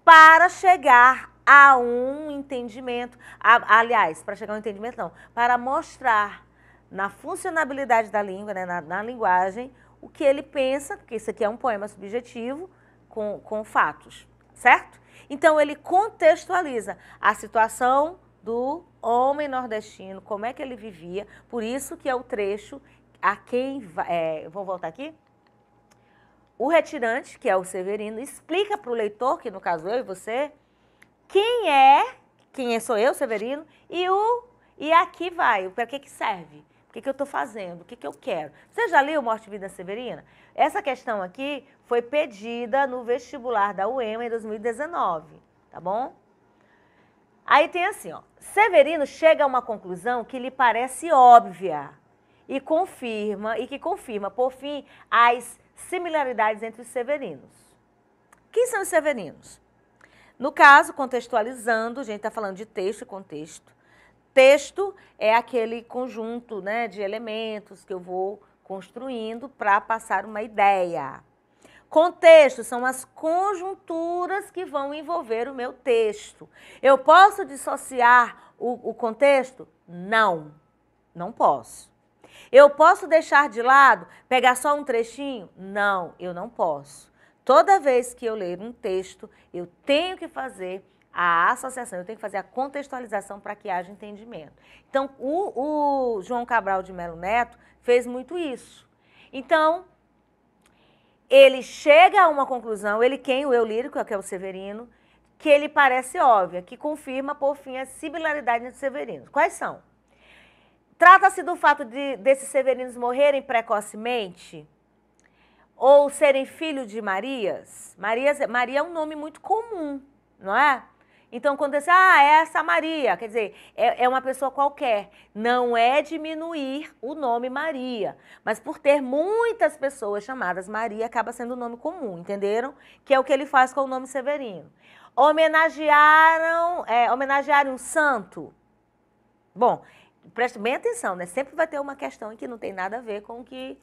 para chegar a um entendimento, a, aliás, para chegar ao entendimento não, para mostrar na funcionabilidade da língua, né, na, na, linguagem, o que ele pensa, porque isso aqui é um poema subjetivo com, com fatos, certo? Então ele contextualiza a situação do homem nordestino, como é que ele vivia, por isso que é o trecho a quem vai, é, vou voltar aqui. O retirante, que é o Severino, explica para o leitor, que no caso eu e você, quem é, quem é, sou eu, Severino, e o e aqui vai, para que, que serve? O que, que eu estou fazendo? O que, que eu quero? Você já leu Morte e Vida Severina? Essa questão aqui foi pedida no vestibular da UEMA em 2019, tá bom? Aí tem assim, ó. Severino chega a uma conclusão que lhe parece óbvia e confirma, e que confirma, por fim, as similaridades entre os severinos. Quem são os severinos? No caso, contextualizando, a gente está falando de texto e contexto. Texto é aquele conjunto né, de elementos que eu vou construindo para passar uma ideia. Contexto são as conjunturas que vão envolver o meu texto. Eu posso dissociar o, o contexto? Não, não posso. Eu posso deixar de lado, pegar só um trechinho? Não, eu não posso. Toda vez que eu ler um texto, eu tenho que fazer a associação, eu tenho que fazer a contextualização para que haja entendimento. Então, o, o João Cabral de Melo Neto fez muito isso. Então, ele chega a uma conclusão, ele quem? O eu lírico, que é o Severino, que ele parece óbvia, que confirma, por fim, a similaridade entre Severinos. Quais são? Trata-se do fato de, desses Severinos morrerem precocemente? ou serem filho de Marias. Marias é, Maria é um nome muito comum, não é? Então, quando diz, ah, é essa Maria, quer dizer, é, é, uma pessoa qualquer. Não é diminuir o nome Maria, mas por ter muitas pessoas chamadas Maria, acaba sendo um nome comum, entenderam? Que é o que ele faz com o nome Severino. Homenagearam, é, homenagearam um santo. Bom, preste bem atenção, né? Sempre vai ter uma questão que não tem nada a ver com o que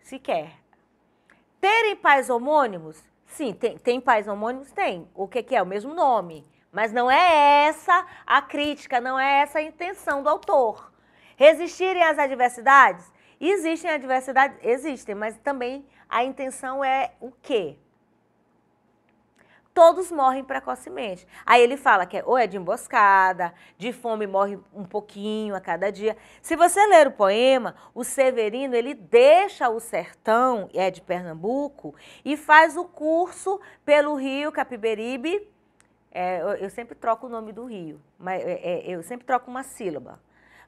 se quer, Terem pais homônimos? Sim, tem, tem pais homônimos? Tem. O que, que é? O mesmo nome. Mas não é essa a crítica, não é essa a intenção do autor. Resistirem às adversidades? Existem adversidades, existem, mas também a intenção é o quê? todos morrem precocemente. Aí ele fala que é, ou é de emboscada, de fome morre um pouquinho a cada dia. Se você ler o poema, o Severino ele deixa o sertão, é de Pernambuco, e faz o curso pelo rio Capiberibe. É, eu, eu, sempre troco o nome do rio, mas é, é, eu sempre troco uma sílaba.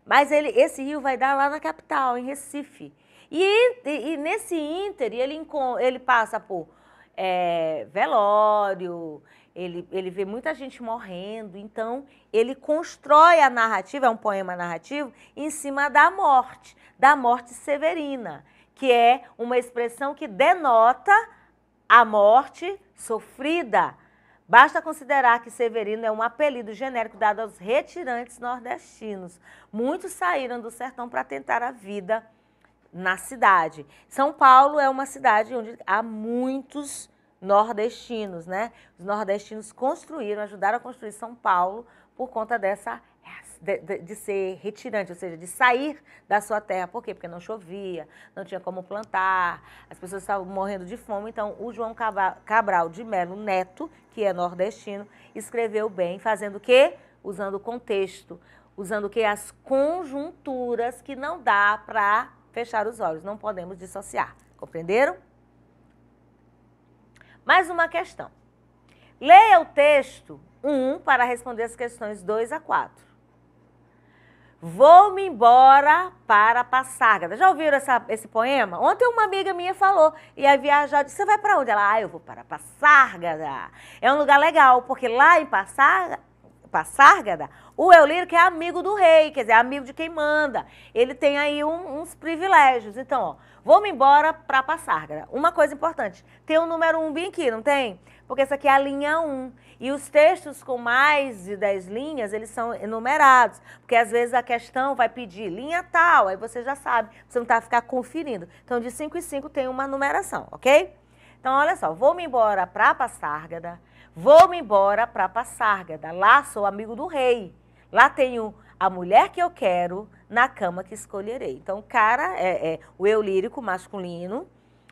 Mas ele, esse rio vai dar lá na capital, em Recife. E, e, e nesse ínter, ele, ele passa por é, velório, ele, ele vê muita gente morrendo, então ele constrói a narrativa, é um poema narrativo, em cima da morte, da morte severina, que é uma expressão que denota a morte sofrida. Basta considerar que Severino é um apelido genérico dado aos retirantes nordestinos. Muitos saíram do sertão para tentar a vida na cidade. São Paulo é uma cidade onde há muitos nordestinos, né? Os nordestinos construíram, ajudaram a construir São Paulo por conta dessa de, de, de, ser retirante, ou seja, de sair da sua terra. Por quê? Porque não chovia, não tinha como plantar, as pessoas estavam morrendo de fome. Então, o João Cabral de Melo Neto, que é nordestino, escreveu bem, fazendo o quê? Usando o contexto, usando o quê? As conjunturas que não dá para fechar os olhos, não podemos dissociar. Compreenderam? Mais uma questão. Leia o texto 1 para responder as questões 2 a 4. Vou-me embora para Passárgada. Já ouviram essa, esse poema? Ontem uma amiga minha falou, ia viajar, viajou. disse, você vai para onde? Ela, ah, eu vou para Passárgada. É um lugar legal, porque lá em Passárgada para o Eulírio que é amigo do rei, quer dizer, amigo de quem manda. Ele tem aí um, uns privilégios. Então, ó, vamos embora para Passárgada. Uma coisa importante, tem o um número 1 um bem aqui, não tem? Porque essa aqui é a linha 1. Um, e os textos com mais de 10 linhas, eles são enumerados. Porque às vezes a questão vai pedir linha tal, aí você já sabe, você não tá a ficar conferindo. Então, de 5 e 5 tem uma numeração, ok? Então, olha só, vou-me embora para Passárgada. Vou-me embora para Passárgada. Lá sou amigo do rei. Lá tenho a mulher que eu quero na cama que escolherei. Então, o cara, é, é o eu lírico masculino,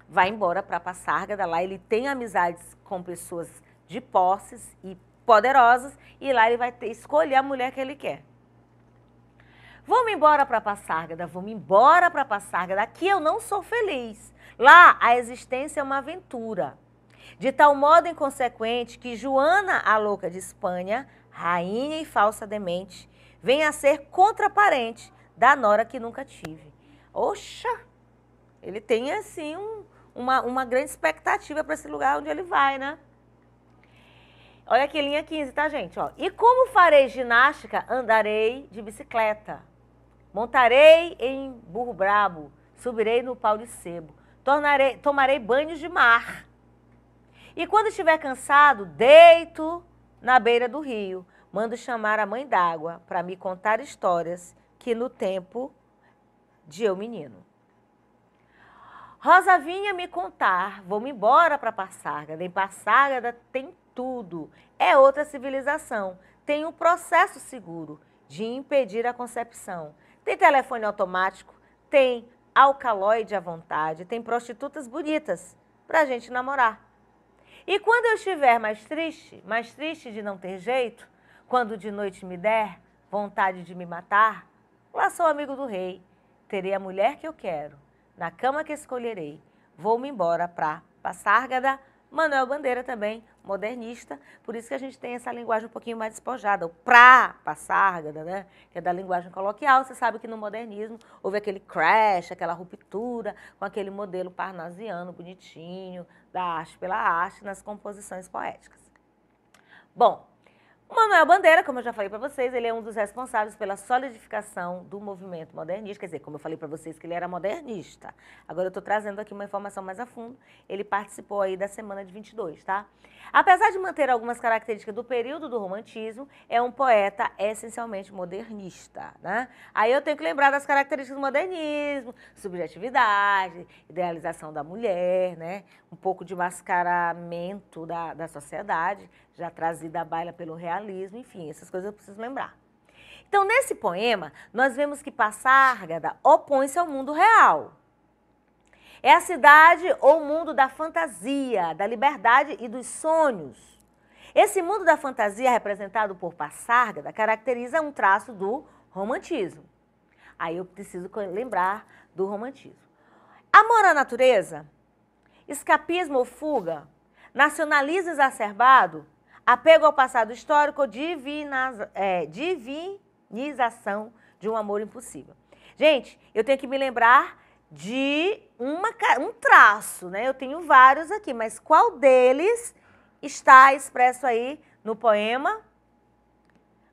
vai embora para Passárgada. Lá ele tem amizades com pessoas de posses e poderosas. E lá ele vai ter, escolher a mulher que ele quer. Vou me embora para Passárgada, me embora para Passárgada. Aqui eu não sou feliz. Lá a existência é uma aventura de tal modo inconsequente que Joana, a louca de Espanha, rainha e falsa demente, venha a ser contraparente da nora que nunca tive. Oxa! Ele tem, assim, um, uma, uma grande expectativa para esse lugar onde ele vai, né? Olha aqui, linha 15, tá, gente? Ó, e como farei ginástica, andarei de bicicleta. Montarei em burro brabo, subirei no pau de sebo, tornarei, tomarei banhos de mar e quando estiver cansado, deito na beira do rio. Mando chamar a mãe d'água para me contar histórias que no tempo de eu menino. Rosa vinha me contar, vou-me embora para Passárgada. Em Passárgada tem tudo. É outra civilização. Tem um processo seguro de impedir a concepção. Tem telefone automático, tem alcaloide à vontade, tem prostitutas bonitas para a gente namorar. E quando eu estiver mais triste, mais triste de não ter jeito, quando de noite me der vontade de me matar, lá sou amigo do rei, terei a mulher que eu quero, na cama que escolherei, vou-me embora para Passárgada, Manuel Bandeira também, modernista, por isso que a gente tem essa linguagem um pouquinho mais despojada, o pra, passárgada, né? Que é da linguagem coloquial, você sabe que no modernismo houve aquele crash, aquela ruptura com aquele modelo parnasiano bonitinho, da arte pela arte, nas composições poéticas. Bom, o Manuel Bandeira, como eu já falei para vocês, ele é um dos responsáveis pela solidificação do movimento modernista. Quer dizer, como eu falei para vocês que ele era modernista. Agora eu estou trazendo aqui uma informação mais a fundo. Ele participou aí da semana de 22, tá? Apesar de manter algumas características do período do romantismo, é um poeta essencialmente modernista, né? Aí eu tenho que lembrar das características do modernismo, subjetividade, idealização da mulher, né? Um pouco de mascaramento da, da sociedade, já trazida à baila pelo realismo, enfim, essas coisas eu preciso lembrar. Então, nesse poema, nós vemos que Passárgada opõe-se ao mundo real. É a cidade ou mundo da fantasia, da liberdade e dos sonhos. Esse mundo da fantasia representado por Passárgada caracteriza um traço do romantismo. Aí eu preciso lembrar do romantismo. Amor à natureza, escapismo ou fuga, nacionalismo exacerbado Apego ao passado histórico, divina, é, divinização de um amor impossível. Gente, eu tenho que me lembrar de uma, um traço, né? Eu tenho vários aqui, mas qual deles está expresso aí no poema?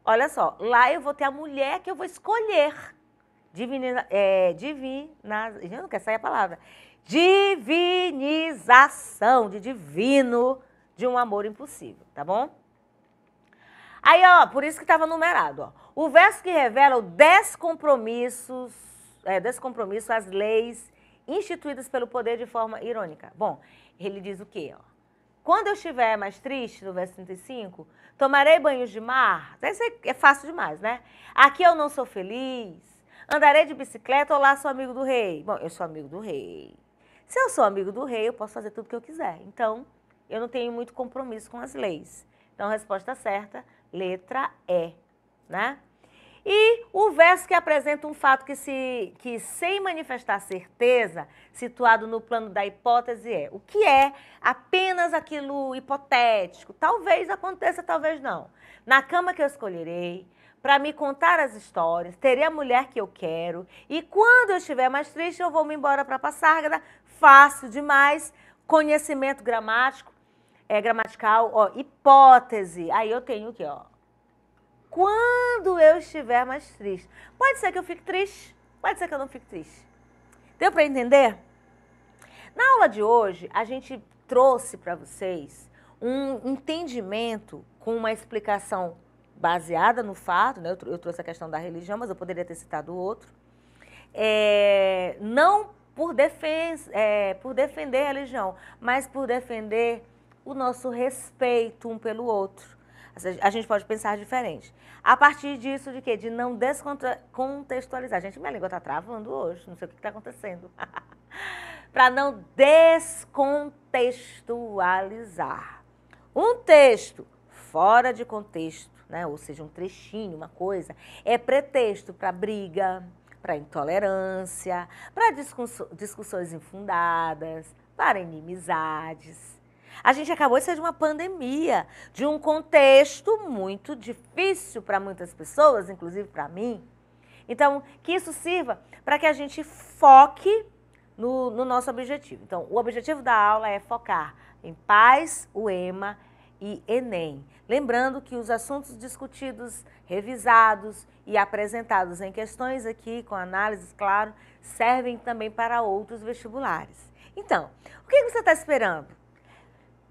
Olha só, lá eu vou ter a mulher que eu vou escolher. Divina, é, divina, eu não quero sair a palavra. Divinização, de divino de um amor impossível, tá bom? Aí, ó, por isso que estava numerado, ó. O verso que revela o compromissos, é, descompromisso às leis instituídas pelo poder de forma irônica. Bom, ele diz o quê, ó? Quando eu estiver mais triste, no verso 35, tomarei banhos de mar. Isso é fácil demais, né? Aqui eu não sou feliz. Andarei de bicicleta ou lá sou amigo do rei. Bom, eu sou amigo do rei. Se eu sou amigo do rei, eu posso fazer tudo o que eu quiser. Então, eu não tenho muito compromisso com as leis. Então, a resposta certa, letra E, né? E o verso que apresenta um fato que, se, que sem manifestar certeza, situado no plano da hipótese, é o que é apenas aquilo hipotético. Talvez aconteça, talvez não. Na cama que eu escolherei, para me contar as histórias, terei a mulher que eu quero, e quando eu estiver mais triste, eu vou me embora para Passárgada. Fácil demais. Conhecimento gramático é, gramatical, ó, hipótese. Aí eu tenho aqui, ó. Quando eu estiver mais triste. Pode ser que eu fique triste, pode ser que eu não fique triste. Deu para entender? Na aula de hoje, a gente trouxe para vocês um entendimento com uma explicação baseada no fato, né? eu, trouxe a questão da religião, mas eu poderia ter citado outro. É, não por, defen é, por defender a religião, mas por defender o nosso respeito um pelo outro. A gente pode pensar diferente. A partir disso, de quê? De não descontextualizar. Gente, minha língua está travando hoje, não sei o que está acontecendo. Para não descontextualizar. Um texto fora de contexto, né? ou seja, um trechinho, uma coisa, é pretexto para briga, para intolerância, para discussões infundadas, para inimizades. A gente acabou de sair de uma pandemia, de um contexto muito difícil para muitas pessoas, inclusive para mim. Então, que isso sirva para que a gente foque no, no, nosso objetivo. Então, o objetivo da aula é focar em paz, o EMA e Enem. Lembrando que os assuntos discutidos, revisados e apresentados em questões aqui, com análises, claro, servem também para outros vestibulares. Então, o que você está esperando?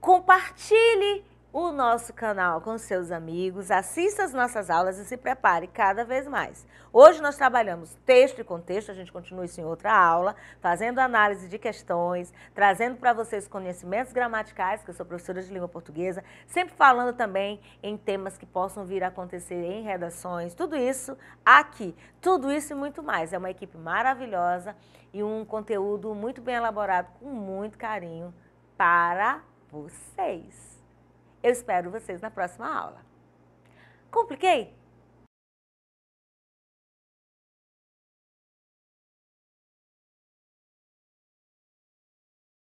Compartilhe o nosso canal com seus amigos, assista as nossas aulas e se prepare cada vez mais. Hoje nós trabalhamos texto e contexto, a gente continua isso em outra aula, fazendo análise de questões, trazendo para vocês conhecimentos gramaticais, que eu sou professora de língua portuguesa, sempre falando também em temas que possam vir a acontecer em redações, tudo isso aqui, tudo isso e muito mais. É uma equipe maravilhosa e um conteúdo muito bem elaborado, com muito carinho para vocês. Eu espero vocês na próxima aula. Compliquei?